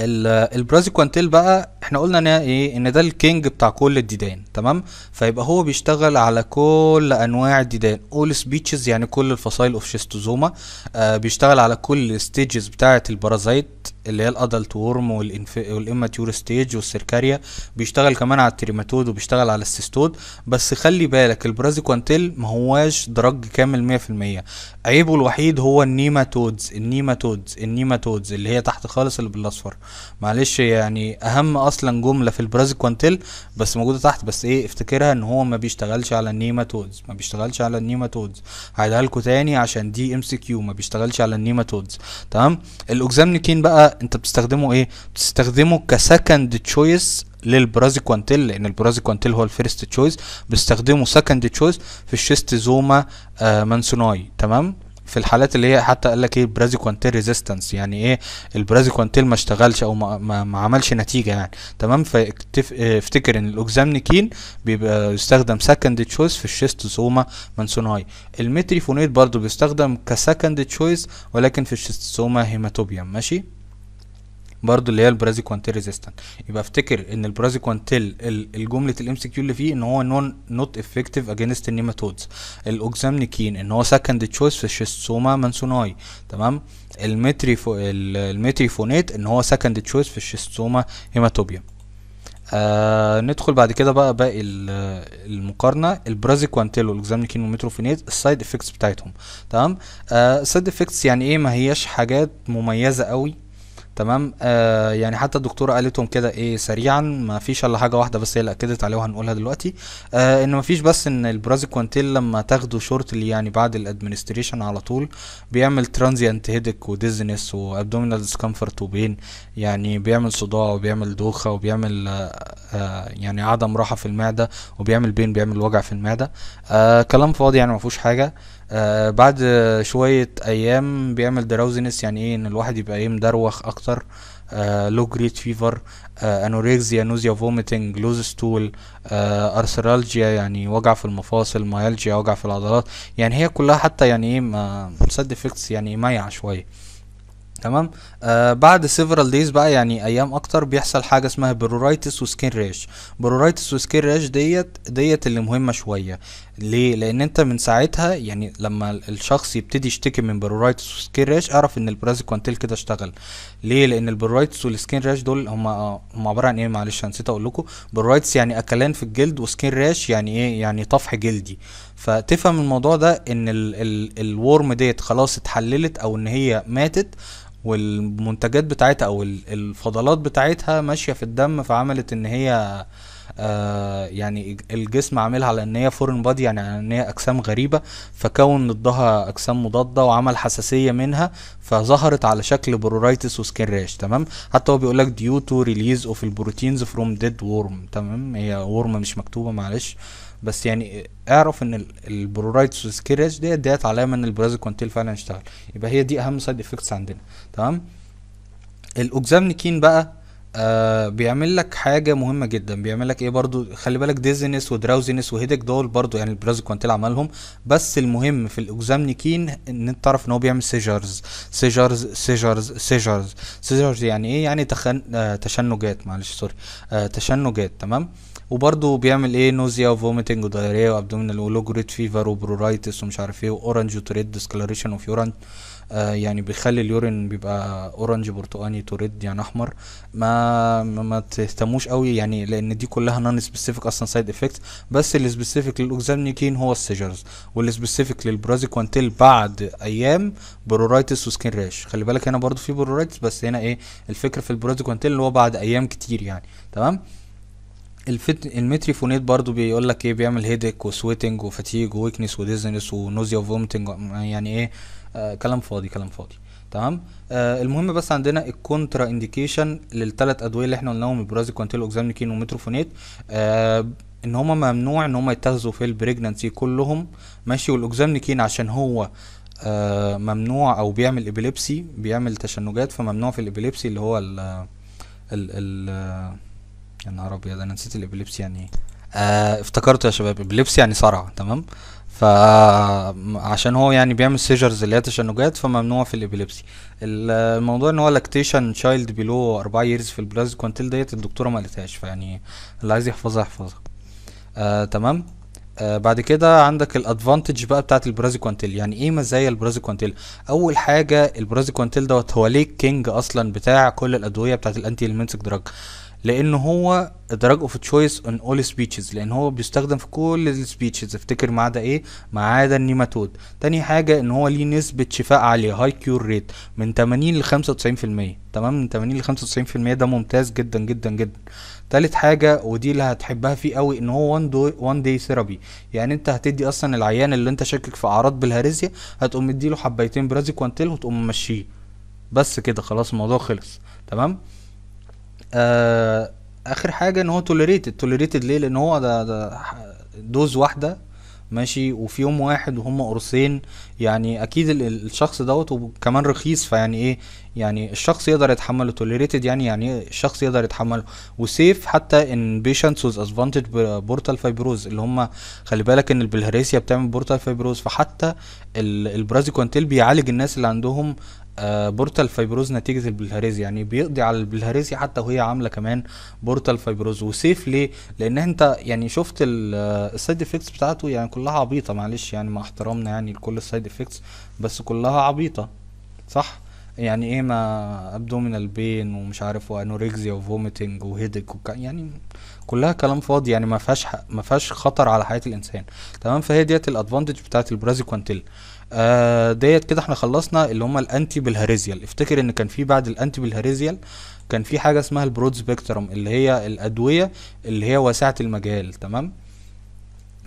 البرازي كوانتيل بقى احنا قلنا ان ايه ان ده الكينج بتاع كل الديدان تمام فيبقى هو بيشتغل على كل انواع الديدان اول سبيتشز يعني كل الفصائل اوف شيستوزوما آه بيشتغل على كل الستيجز بتاعه البرازايت اللي هي الادلت وورم والاماتيور ستيج والسيركاريا بيشتغل كمان على التريماتود وبيشتغل على السيستود بس خلي بالك البرازيكوانتيل ما هواش درج كامل 100% عيبه الوحيد هو النيماتودز النيماتودز النيماتودز اللي هي تحت خالص اللي بالاصفر معلش يعني اهم اصلا جمله في البرازيكوانتيل بس موجوده تحت بس ايه افتكرها ان هو ما بيشتغلش على النيماتودز ما بيشتغلش على النيماتودز هعيدها لكم تاني عشان دي ام سي كيو ما بيشتغلش على النيماتودز تمام الاوكزامنيكين بقى انت بتستخدمه ايه بتستخدمه كسكند تشويس للبرازي كوانتيل لان البرازي كوانتيل هو الفيرست تشويس بيستخدمه سكند تشويس في الشيستوزوما آه مانسوناي تمام في الحالات اللي هي حتى قال لك ايه برازي كوانتيل ريزيستنس يعني ايه البرازي كوانتيل ما اشتغلش او ما, ما, ما عملش نتيجه يعني تمام فافتكر آه، ان الاوكزامنيكين بيبقى يستخدم سكند تشويس في زوما مانسوناي المتريفونيت برضو بيستخدم كسكند تشويس ولكن في زوما هيماتوبيا ماشي برضو اللي هي كوانتيل ريزيستنت يبقى افتكر ان كوانتيل الجمله الام سي كيو اللي فيه ان هو نون نوت افكتيف اجينست النيماتودز الاوكزامنيكين ان هو سكند تشويس في الشيستوما مانسوناي تمام المتريفو المتريفونات ان هو سكند تشويس في الشيستوما هيماتوبيا آه ندخل بعد كده بقى باقي المقارنه كوانتيل والاكزامنيكين والمتروفينيت السايد افكتس بتاعتهم تمام آه السايد افكتس يعني ايه ما هياش حاجات مميزه قوي تمام آه يعني حتى الدكتوره قالتهم كده ايه سريعا ما فيش الا حاجه واحده بس هي اللي اكدت عليها وهنقولها دلوقتي آه ان ما فيش بس ان البرازيكوانتيل لما تاخده شورتلي يعني بعد الادمنستريشن على طول بيعمل ترانزيانت هيدك وديزنس وابدومينال ديسكمفورت وبين يعني بيعمل صداع وبيعمل دوخه وبيعمل آه آه يعني عدم راحه في المعده وبيعمل بين بيعمل وجع في المعده آه كلام فاضي يعني ما فيهوش حاجه آه بعد شوية أيام بيعمل دراوزنس يعني إيه إن الواحد يبقى إيه مدروخ أكتر لو جريت فيفر انوريكزيا نوزيا فوميتنج لوز ستول آه ارثرالجيا آه، آه، يعني وجع في المفاصل مايالجيا وجع في العضلات يعني هي كلها حتى يعني ايه سايد افكتس يعني مايعه شويه تمام آه بعد سيفرال دايز بقى يعني ايام اكتر بيحصل حاجه اسمها برورايتس وسكين راش برورايتس وسكين راش ديت ديت اللي مهمه شويه ليه لان انت من ساعتها يعني لما الشخص يبتدي يشتكي من برورايتس وسكين راش اعرف ان البرازيكوانتيل كده اشتغل ليه لان البرورايتس والسكين راش دول هم هم عباره عن ايه معلش نسيت اقول لكم برورايتس يعني اكلان في الجلد وسكين راش يعني ايه يعني طفح جلدي فتفهم الموضوع ده ان ال ال الورم ديت خلاص اتحللت او ان هي ماتت والمنتجات بتاعتها او الفضلات بتاعتها ماشيه في الدم فعملت ان هي آه يعني الجسم عاملها على ان هي فورن بادي يعني على ان هي اجسام غريبه فكون ضدها اجسام مضاده وعمل حساسيه منها فظهرت على شكل برورايتس وسكين راش تمام حتى هو بيقول لك ديو تو ريليز اوف البروتينز فروم ديد وورم تمام هي ورم مش مكتوبه معلش آه بس يعني اعرف ان البرورايتس والسكيرج ديت ديت علامه ان كونتيل فعلا اشتغل يبقى هي دي اهم سايد افكتس عندنا تمام الاوكزامنيكين بقى آه بيعمل لك حاجه مهمه جدا بيعمل لك ايه برضو خلي بالك ديزنس ودراوزنس وهيدك دول برضو يعني كونتيل عملهم بس المهم في الاوكزامنيكين ان انت تعرف ان هو بيعمل سيجرز سيجرز سيجرز سيجرز سيجرز يعني ايه يعني تخن... آه تشنجات معلش سوري آه تشنجات تمام آه وبرده بيعمل ايه نوزيا وفوميتنج ودايريا وابدومينال ولوجريت فيفر وبرورايتس ومش عارف ايه واورنج وتوريد ديسكلريشن اوف يورنج آه، يعني بيخلي اليورين بيبقى اورنج برتقاني توريد يعني احمر ما ما تهتموش قوي يعني لان دي كلها نون سبيسيفيك اصلا سايد افكت بس السبيسيفيك للاوكزامنيكين هو السيجرز والسبيسيفيك للبرازيكوانتيل بعد ايام برورايتس وسكين راش خلي بالك هنا برضو في برورايتس بس هنا ايه الفكره في البرازيكوانتيل اللي هو بعد ايام كتير يعني تمام الفت... الميتريفونيت برضو بيقول لك ايه بيعمل هيدك وسويتنج وفتيج وويكنس وديزنس ونوزيا وفومتنج يعني ايه آه كلام فاضي كلام فاضي تمام آه المهم بس عندنا الكونترا انديكيشن للثلاث ادويه اللي احنا قلناهم كوانتيل اوكزامنيكين وميتروفونيت آه ان هما ممنوع ان هما يتاخذوا في البريجنانسي كلهم ماشي والاوكزامنيكين عشان هو آه ممنوع او بيعمل ابيليبسي بيعمل تشنجات فممنوع في الابيليبسي اللي هو ال ال, ال يا نهار ابيض انا نسيت الابليبسي يعني ايه آه افتكرته يا شباب ابليبسي يعني صرع تمام فعشان هو يعني بيعمل سيجرز اللي هي تشنجات فممنوع في الابيليبسي الموضوع ان هو لاكتيشن تشايلد بيلو 4 ييرز في البلاز كوانتيل ديت الدكتوره ما قالتهاش فيعني اللي عايز يحفظها يحفظها آه تمام آه بعد كده عندك الادفانتج بقى بتاعت كوانتيل يعني ايه مزايا كوانتيل اول حاجه كوانتيل دوت هو ليه كينج اصلا بتاع كل الادويه بتاعت الانتي هيلمنتك دراج لان هو دراج اوف تشويس ان اول سبيتشز لان هو بيستخدم في كل السبيتشز افتكر ما عدا ايه ما عدا النيماتود تاني حاجه ان هو ليه نسبه شفاء عاليه هاي كيور ريت من 80 ل 95% تمام من 80 ل 95% ده ممتاز جدا جدا جدا تالت حاجة ودي اللي هتحبها فيه قوي ان هو وان دو وان داي ثيرابي يعني انت هتدي اصلا العيان اللي انت شاكك في اعراض بالهاريزيا هتقوم مديله حبايتين برازي وتقوم ممشيه بس كده خلاص الموضوع خلص تمام آه اخر حاجه ان هو توليريتد توليريتد ليه لان هو ده, ده دوز واحده ماشي وفي يوم واحد وهم قرصين يعني اكيد الشخص دوت وكمان رخيص فيعني ايه يعني الشخص يقدر يتحمله توليريتد يعني يعني الشخص يقدر يتحمله وسيف حتى ان بيشنتس ويز ادفانتج بورتال فايبروز اللي هم خلي بالك ان البلهارسيا بتعمل بورتال فايبروز فحتى البرازيكوانتيل بيعالج الناس اللي عندهم آه، بورتال فيبروز نتيجه البلهاريزيا يعني بيقضي على البلهاريزيا حتى وهي عامله كمان بورتال فيبروز وسيف ليه لان انت يعني شفت آه، السايد افكتس بتاعته يعني كلها عبيطه معلش يعني مع احترامنا يعني لكل السايد افكتس بس كلها عبيطه صح يعني ايه ما من بين ومش عارف وانوريكزيا وفوميتنج وهيدك وك... يعني كلها كلام فاضي يعني ما فيهاش ما فيهاش خطر على حياه الانسان تمام فهي ديت الادفانتج بتاعت البرازيكوانتيل آه ديت كده احنا خلصنا اللي هما الانتي بالهاريزيال افتكر ان كان في بعد الانتي بالهاريزيال كان في حاجه اسمها البرود سبيكترم اللي هي الادويه اللي هي واسعه المجال تمام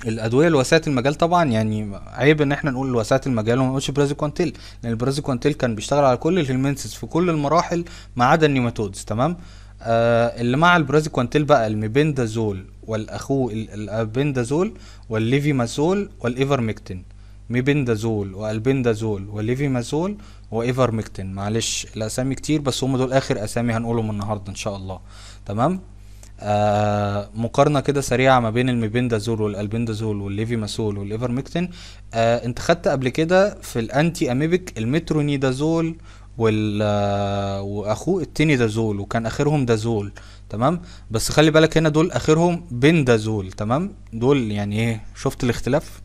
الادويه الواسعه المجال طبعا يعني عيب ان احنا نقول واسعه المجال وما نقولش برازيكوانتيل لان البرازيكوانتيل كان بيشتغل على كل الهيلمنتس في كل المراحل ما عدا النيماتودز تمام آه اللي مع البرازيكوانتيل بقى الميبندازول والاخو الابندازول والليفيمازول والايفرميكتين ميبندازول والبندازول وليفيمازول وايفرمكتين معلش الاسامي كتير بس هم دول اخر اسامي هنقولهم النهارده ان شاء الله تمام آه مقارنه كده سريعه ما بين الميبندازول والالبندازول والليفيمازول والايفرمكتين آه انت خدت قبل كده في الانتي اميبيك المترونيدازول وال آه، واخوه التينيدازول وكان اخرهم دازول تمام بس خلي بالك هنا دول اخرهم بندازول تمام دول يعني ايه شفت الاختلاف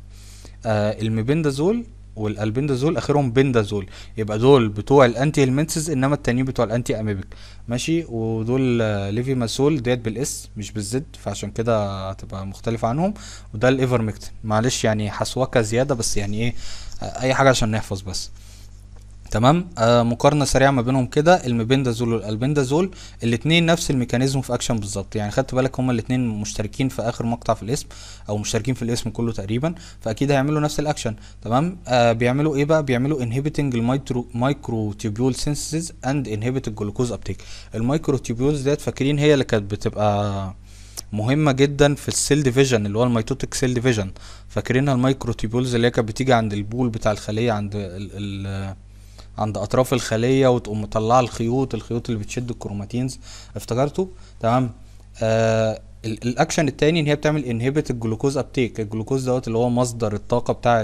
آه الميبندازول والالبندازول اخرهم بندازول يبقى دول بتوع الانتي هيلمنتسز انما التانيين بتوع الانتي اميبك ماشي ودول آه، ماسول ديت بالاس مش بالزد فعشان كده هتبقى مختلفه عنهم وده الايفرميكتن معلش يعني حسوكه زياده بس يعني ايه آه، اي حاجه عشان نحفظ بس تمام آه مقارنه سريعه ما بينهم كده المبندازول والالبندازول الاثنين نفس الميكانيزم في اكشن بالظبط يعني خدت بالك هما الاثنين مشتركين في اخر مقطع في الاسم او مشتركين في الاسم كله تقريبا فاكيد هيعملوا نفس الاكشن تمام آه بيعملوا ايه بقى بيعملوا انهبيتنج المايكرو تيوبيول سينسز اند انهبيت الجلوكوز ابتيك المايكرو تيوبيولز ديت فاكرين هي اللي كانت بتبقى مهمه جدا في السيل ديفيجن اللي هو الميتوتيك سيل ديفيجن فاكرينها المايكرو تيوبيولز اللي هي كانت بتيجي عند البول بتاع الخليه عند ال ال عند اطراف الخليه وتقوم مطلعه الخيوط الخيوط اللي بتشد الكروماتينز افتكرته تمام آه الاكشن الثاني ان هي بتعمل انهبت الجلوكوز ابتيك الجلوكوز دوت اللي هو مصدر الطاقه بتاع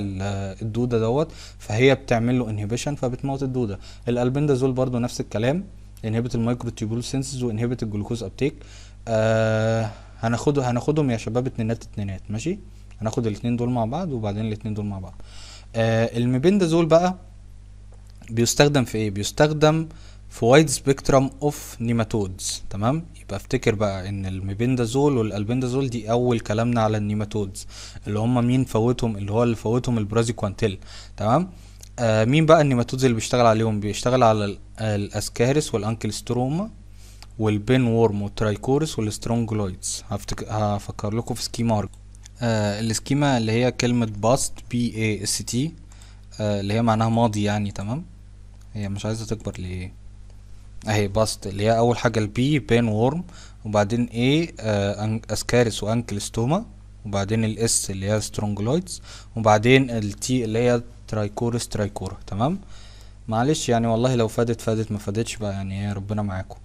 الدوده دوت فهي بتعمل له انهبيشن فبتموت الدوده الالبندازول برضو نفس الكلام انهبت المايكرو تيبول سينسز وانهبت الجلوكوز ابتيك آه هناخده هناخدهم يا شباب اتنينات اتنينات ماشي هناخد الاتنين دول مع بعض وبعدين الاتنين دول مع بعض آه الميبندازول بقى بيستخدم في ايه بيستخدم في وايد سبيكترم اوف نيماتودز تمام يبقى افتكر بقى ان الميبندازول والالبندازول دي اول كلامنا على النيماتودز اللي هم مين فوتهم اللي هو اللي فوتهم البرازيكوانتيل تمام آه مين بقى النيماتودز اللي بيشتغل عليهم بيشتغل على الاسكارس والانكلستروما والبين وورم والترايكورس والسترونجلويدز هفكر لكم في سكيما آه السكيما اللي هي كلمة باست بي اي اس تي اللي هي معناها ماضي يعني تمام هي مش عايزة تكبر ليه اهي باست اللي هي اول حاجة البي بين وورم وبعدين ايه آه اسكاريس وانكلستوما وبعدين الاس اللي هي سترونجلويدز وبعدين التي اللي هي ترايكورس ترايكورا تمام معلش يعني والله لو فادت فادت ما فادتش بقى يعني إيه، ربنا معاكم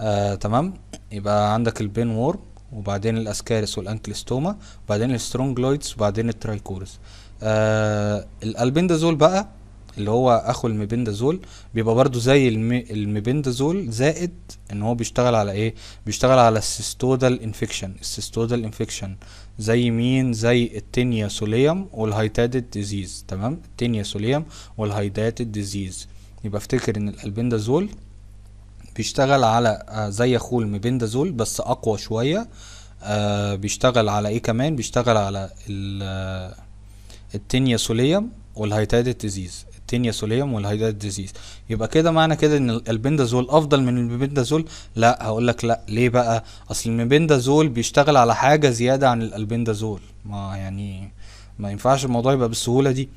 آه تمام يبقى عندك البين وورم وبعدين الاسكاريس والانكلستوما وبعدين السترونجلويدز وبعدين الترايكورس آه الالبندازول بقى اللي هو اخو الميبندازول بيبقى برضو زي الميبندازول زائد ان هو بيشتغل على ايه بيشتغل على السيستودال انفكشن السيستودال انفكشن زي مين زي التينيا سوليوم والهايتاتد ديزيز تمام التينيا سوليوم والهايتاتد ديزيز يبقى افتكر ان الالبندازول بيشتغل على آه، زي اخوه الميبندازول بس اقوى شويه آه بيشتغل على ايه كمان بيشتغل على آه، التينيا سوليوم والهايتاتد ديزيز التينيا سوليوم والهايلايت ديزيز يبقى كده معنى كده ان البندازول افضل من البندازول لا هقول لك لا ليه بقى اصل البندازول بيشتغل على حاجه زياده عن البندازول ما يعني ما ينفعش الموضوع يبقى بالسهوله دي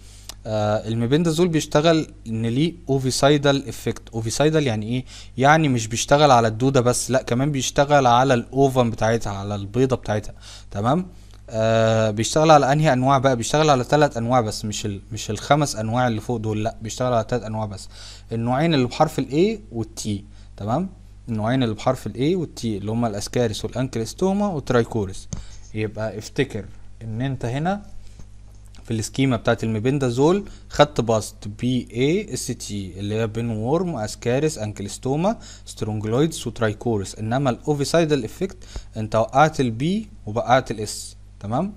آه الميبندازول بيشتغل ان ليه اوفيسايدال افكت اوفيسايدال يعني ايه يعني مش بيشتغل على الدوده بس لا كمان بيشتغل على الاوفن بتاعتها على البيضه بتاعتها تمام آه بيشتغل على انهي انواع بقى بيشتغل على ثلاث انواع بس مش ال... مش الخمس انواع اللي فوق دول لا بيشتغل على ثلاث انواع بس النوعين اللي بحرف الاي والتي تمام النوعين اللي بحرف الاي والتي اللي هما الاسكاريس والانكلستوما وترايكورس يبقى افتكر ان انت هنا في السكيما بتاعت الميبندازول خدت باست بي اي اس تي اللي هي بين وورم اسكاريس انكلستوما سترونجلويدز وترايكورس انما الاوفيسايدال افكت انت وقعت البي وبقعت الاس تمام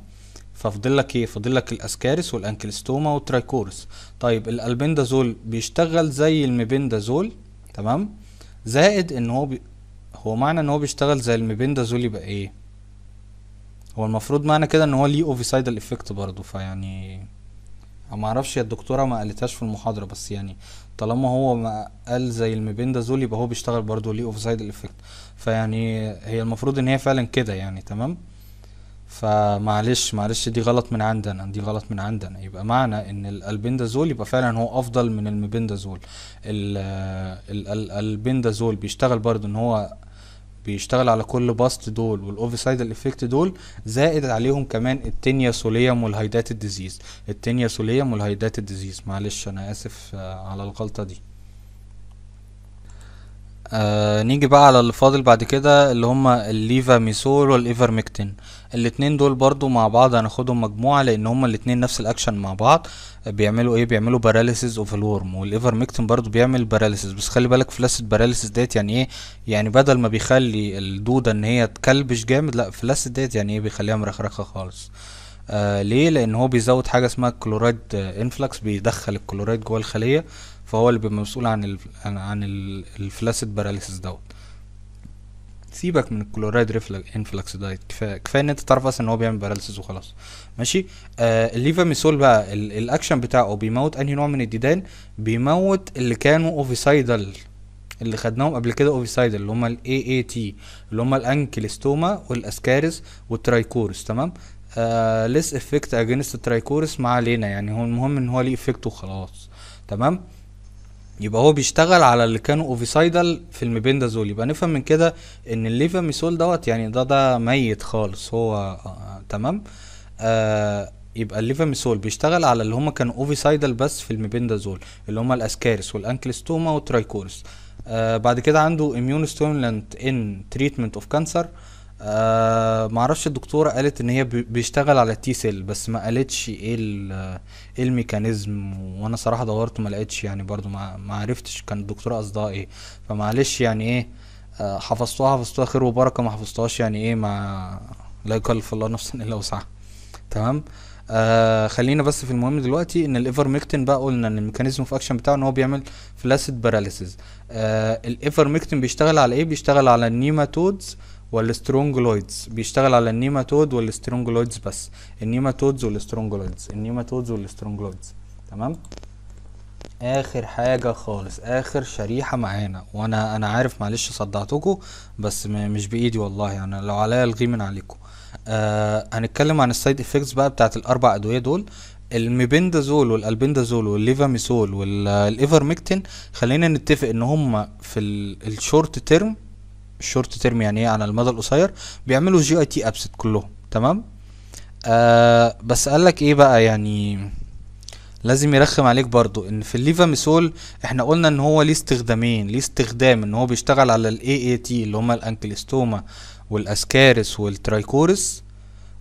ففضل لك ايه فضل لك الاسكاريس والانكلستوما والترايكورس طيب الالبندازول بيشتغل زي الميبندازول تمام زائد ان هو بي... هو معنى ان هو بيشتغل زي الميبندازول يبقى ايه هو المفروض معنى كده ان هو ليه اوفيسايدال افكت برضه فيعني ما اعرفش يا الدكتوره ما قالتهاش في المحاضره بس يعني طالما هو ما قال زي الميبندازول يبقى هو بيشتغل برضه ليه اوفيسايدال افكت فيعني هي المفروض ان هي فعلا كده يعني تمام فمعلش معلش دي غلط من عندنا دي غلط من عندنا يبقى معنى ان الالبندازول يبقى فعلا هو افضل من الميبندازول الالبندازول بيشتغل برضو ان هو بيشتغل على كل باست دول والاوفيسايدال افكت دول زائد عليهم كمان التينيا سوليم والهيدات الديزيز التينيا سوليم والهيدات الديزيز معلش انا اسف آه، على الغلطه دي آه نيجي بقى على اللي فاضل بعد كده اللي هما الليفا ميسول والايفرمكتين آه الاتنين دول برضو مع بعض هناخدهم مجموعة لان هما الاتنين نفس الاكشن مع بعض بيعملوا ايه بيعملوا باراليسيز اوف الورم والايفر ميكتن برضو بيعمل باراليسيز بس خلي بالك فلاسة باراليسيز ديت يعني ايه يعني بدل ما بيخلي الدودة ان هي تكلبش جامد لا فلاسة ديت يعني ايه بيخليها مرخرخة خالص آه ليه لان هو بيزود حاجه اسمها كلورايد انفلكس بيدخل الكلورايد جوه الخليه فهو اللي بيبقى مسؤول عن ال عن الفلاسيد باراليسيس دوت سيبك من الكلورايد انفلكس دايت كفايه كفايه ان انت تعرف اصلا ان هو بيعمل باراليسيس وخلاص ماشي آه الليفاميسول بقى ال الاكشن بتاعه بيموت انهي نوع من الديدان بيموت اللي كانوا اوفيسايدال اللي خدناهم قبل كده اوفيسايدال اللي هم الاي اي تي اللي هم الانكلستوما والاسكاريس والترايكورس تمام آه ليس افكت اجينست الترايكورس ما علينا يعني هو المهم ان هو ليه افكت وخلاص تمام يبقى هو بيشتغل على اللي كانوا اوفيسايدال في الميبندازول يبقى نفهم من كده ان الليفاميسول دوت يعني ده ده ميت خالص هو آه تمام آه يبقى الليفاميسول بيشتغل على اللي هما كانوا اوفيسايدال بس في الميبندازول اللي هما الاسكارس والانكلستوما والترايكورس آه بعد كده عنده اميون ستيمولانت ان تريتمنت اوف كانسر آه آه، معرفش الدكتورة قالت ان هي بيشتغل على التي سيل بس ما قالتش ايه ايه الميكانيزم وانا صراحة دورت ما لقيتش يعني برضو ما, ما عرفتش كان الدكتورة قصدها ايه فمعلش يعني ايه آه، حفظتوها حفظتوها خير وبركة ما حفظتهاش يعني ايه ما لا يكلف الله نفسا الا وسعها تمام آه خلينا بس في المهم دلوقتي ان الايفرميكتين بقى قلنا ان الميكانيزم اوف اكشن بتاعه ان هو بيعمل فلاسيد باراليسيز آه الايفرميكتين بيشتغل على ايه بيشتغل على النيماتودز آه والسترونجلويدز بيشتغل على النيماتود والسترونجلويدز بس النيماتودز والسترونجلويدز النيماتودز والسترونجلويدز تمام اخر حاجة خالص اخر شريحة معانا وانا انا عارف معلش صدعتكم بس مش بايدي والله انا يعني لو عليا الغي من عليكم آه هنتكلم عن السايد افكتس بقى بتاعت الاربع ادوية دول الميبندازول والالبندازول والليفاميسول والايفرميكتين خلينا نتفق ان هم في الشورت تيرم شورت تيرم يعني ايه على المدى القصير بيعملوا جي اي تي ابسيت كلهم تمام آه بس قالك ايه بقى يعني لازم يرخم عليك برضو ان في الليفاميسول احنا قلنا ان هو ليه استخدامين ليه استخدام ان هو بيشتغل على الاي اي تي اللي هما الانكلستوما والاسكارس والترايكورس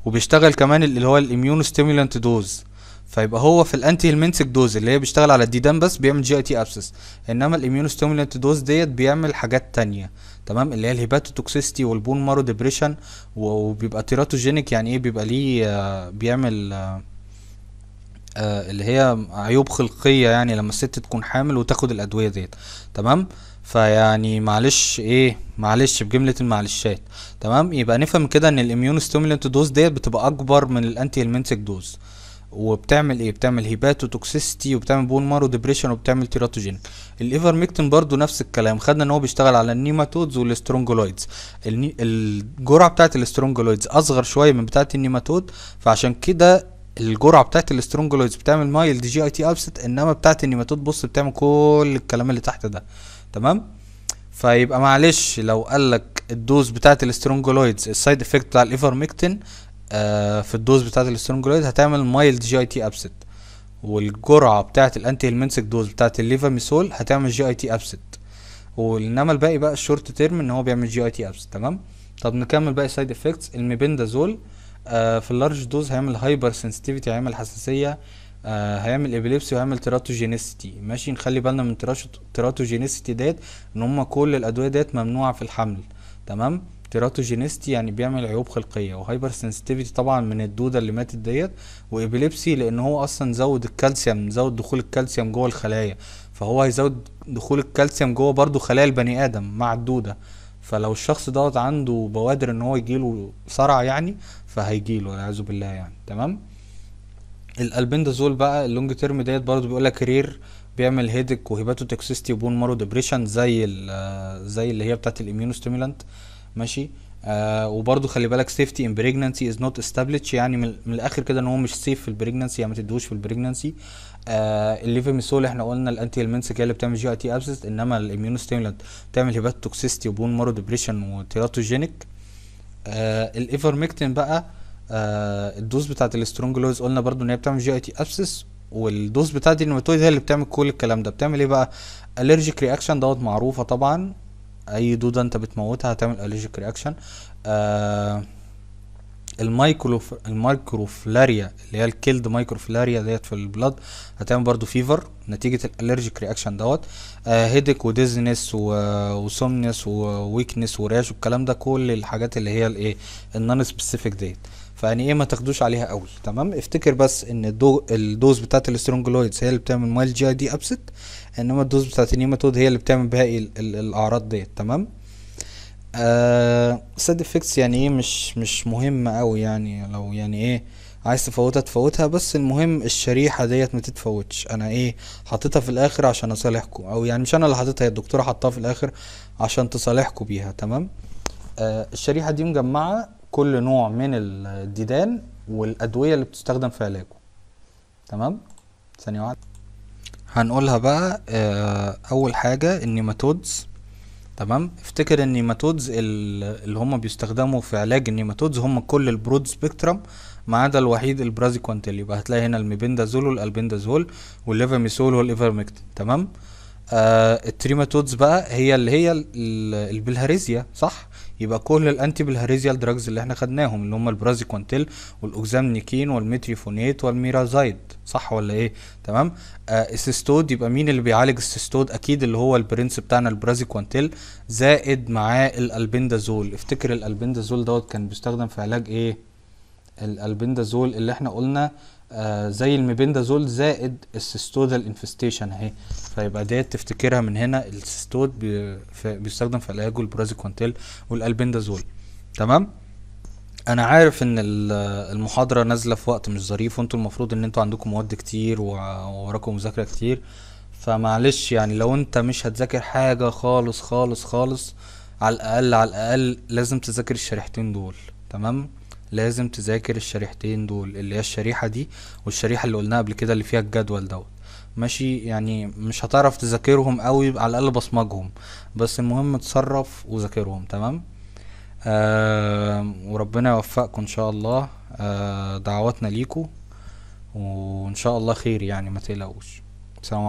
وبيشتغل كمان اللي هو الاميون ستيمولانت دوز فيبقى هو في الانتي هيلمنتك دوز اللي هي بيشتغل على الديدان بس بيعمل جي اي تي ابسس انما الاميون ستيمولانت دوز ديت بيعمل حاجات تانية تمام اللي هي الهيباتوتوكسيستي والبون مارو ديبريشن وبيبقى تيراتوجينيك يعني ايه بيبقى ليه آه، بيعمل آه، آه، اللي هي عيوب خلقيه يعني لما الست تكون حامل وتاخد الادويه ديت تمام فيعني معلش ايه معلش بجمله المعلشات تمام يبقى نفهم كده ان الاميون ستيمولنت دوز ديت بتبقى اكبر من الانتي هلمنتك دوز وبتعمل ايه بتعمل توكسيستي وبتعمل بون مارو ديبريشن وبتعمل تيراتوجين الايفرمكتين برضو نفس الكلام خدنا ان هو بيشتغل على النيماتودز والسترونجولويدز الجرعه بتاعت الاسترونجولويدز اصغر شويه من بتاعت النيماتود فعشان كده الجرعه بتاعت السترونجلويدز بتعمل دي جي اي تي ابست انما بتاعت النيماتود بص بتعمل كل الكلام اللي تحت ده تمام فيبقى معلش لو قال لك الدوز بتاعت السترونجلويدز السايد افكت بتاع الايفرمكتين آه، في الدوز بتاعه الاسترونجولايد هتعمل مايلد جي اي تي ابسيت والجرعه بتاعه الانتي هيلمنسك دوز بتاعه الليفاميسول هتعمل جي اي تي ابسيد وانما الباقي بقى الشورت تيرم ان هو بيعمل جي اي تي ابسيت تمام طب نكمل باقي سايد افكتس الميبندازول آه في اللارج دوز هيعمل هايبر سنسيتيفيتي هيعمل حساسيه آه هيعمل ابيليبسي وهيعمل تيراتوجينيسيتي ماشي نخلي بالنا من تيراتوجينيسيتي ديت ان هم كل الادويه ديت ممنوعه في الحمل تمام تيراتوجينيستي يعني بيعمل عيوب خلقيه وهايبر سنسيتيفيتي طبعا من الدوده اللي ماتت ديت وابيليبسي لان هو اصلا زود الكالسيوم زود دخول الكالسيوم جوه الخلايا فهو هيزود دخول الكالسيوم جوه برضو خلايا البني ادم مع الدوده فلو الشخص دوت عنده بوادر ان هو يجيله صرع يعني فهيجيله والعياذ بالله يعني تمام الالبندازول بقى اللونج تيرم ديت برضو بيقول لك رير بيعمل هيدك وهيباتوتوكسيستي وبون مارو ديبريشن زي آه، زي اللي هي بتاعت الاميونو ستيمولانت ماشي آه وبرده خلي بالك سيفتي ان بريجننسي از نوت استابليش يعني من, من الاخر كده ان هو مش سيف في البريجننسي يعني ما تدوش في البريجننسي آه الليفاميسول احنا قلنا الانتي المنسك هي اللي بتعمل جي اي تي ابسس انما الاميون ستيمولنت بتعمل هيبات توكسيستي وبون مارو ديبريشن وتيراتوجينيك آه الايفرمكتين بقى آه الدوز بتاعت السترونج لوز قلنا برده ان هي بتعمل جي اي تي ابسس والدوز بتاعت النيماتويد هي اللي بتعمل كل الكلام ده بتعمل ايه بقى الرجيك رياكشن دوت معروفه طبعا اي دوده انت بتموتها هتعمل الرجيك رياكشن آه المايكرو المايكروفلاريا اللي هي الكيلد مايكروفلاريا ديت في البلد هتعمل برضو فيفر نتيجة الالرجيك رياكشن دوت آه هيدك وديزنس وسومنس وويكنس وراش والكلام ده كل الحاجات اللي هي الايه النون سبيسيفيك ديت فيعني ايه ما تاخدوش عليها قوي تمام افتكر بس ان الدو الدوز بتاعت السترونجلويدز هي اللي بتعمل جي دي ابست انما الدوز بتاعت النيماتود هي اللي بتعمل باقي الاعراض ديت تمام آه سايد افكتس يعني ايه مش مش مهمة قوي يعني لو يعني ايه عايز تفوتها تفوتها بس المهم الشريحة ديت ما تتفوتش انا ايه حطيتها في الاخر عشان اصالحكم او يعني مش انا اللي حطيتها هي الدكتورة حطها في الاخر عشان تصالحكم بيها تمام آه الشريحة دي مجمعة كل نوع من الديدان والادويه اللي بتستخدم في علاجه تمام ثانيه واحده هنقولها بقى آه، اول حاجه النيماتودز تمام افتكر النيماتودز اللي هم بيستخدموا في علاج النيماتودز هم كل البرود سبيكترم ما عدا الوحيد البرازيكوانتيل يبقى هتلاقي هنا الميبندازول والالبندازول والليفاميسول والايفرمكتين تمام آه التريماتودز بقى هي اللي هي البلهاريزيا صح يبقى كل الانتي بالهريزيال دراجز اللي احنا خدناهم اللي هم البرازيكونتيل والاوكزامنيكين والميتريفونيت والميرازايد صح ولا ايه تمام آه السيستود يبقى مين اللي بيعالج السيستود اكيد اللي هو البرنس بتاعنا البرازيكونتيل زائد معاه الالبندازول افتكر الالبندازول دوت كان بيستخدم في علاج ايه الالبندازول اللي احنا قلنا آه زي الميبندازول زائد السيستودال انفستيشن اهي فيبقى ديت تفتكرها من هنا السيستود بيستخدم في العلاج البرازيكونتيل والالبندازول تمام انا عارف ان المحاضره نازله في وقت مش ظريف وانتوا المفروض ان انتوا عندكم مواد كتير ووراكم مذاكره كتير فمعلش يعني لو انت مش هتذاكر حاجه خالص خالص خالص على الاقل على الاقل لازم تذاكر الشريحتين دول تمام لازم تذاكر الشريحتين دول اللي هي الشريحة دي والشريحة اللي قلناها قبل كده اللي فيها الجدول دوت ماشي يعني مش هتعرف تذاكرهم قوي على الاقل بصمجهم بس المهم تصرف وذاكرهم تمام آه وربنا يوفقكم ان شاء الله آه دعواتنا ليكم وان شاء الله خير يعني ما تقلقوش سلام عليكم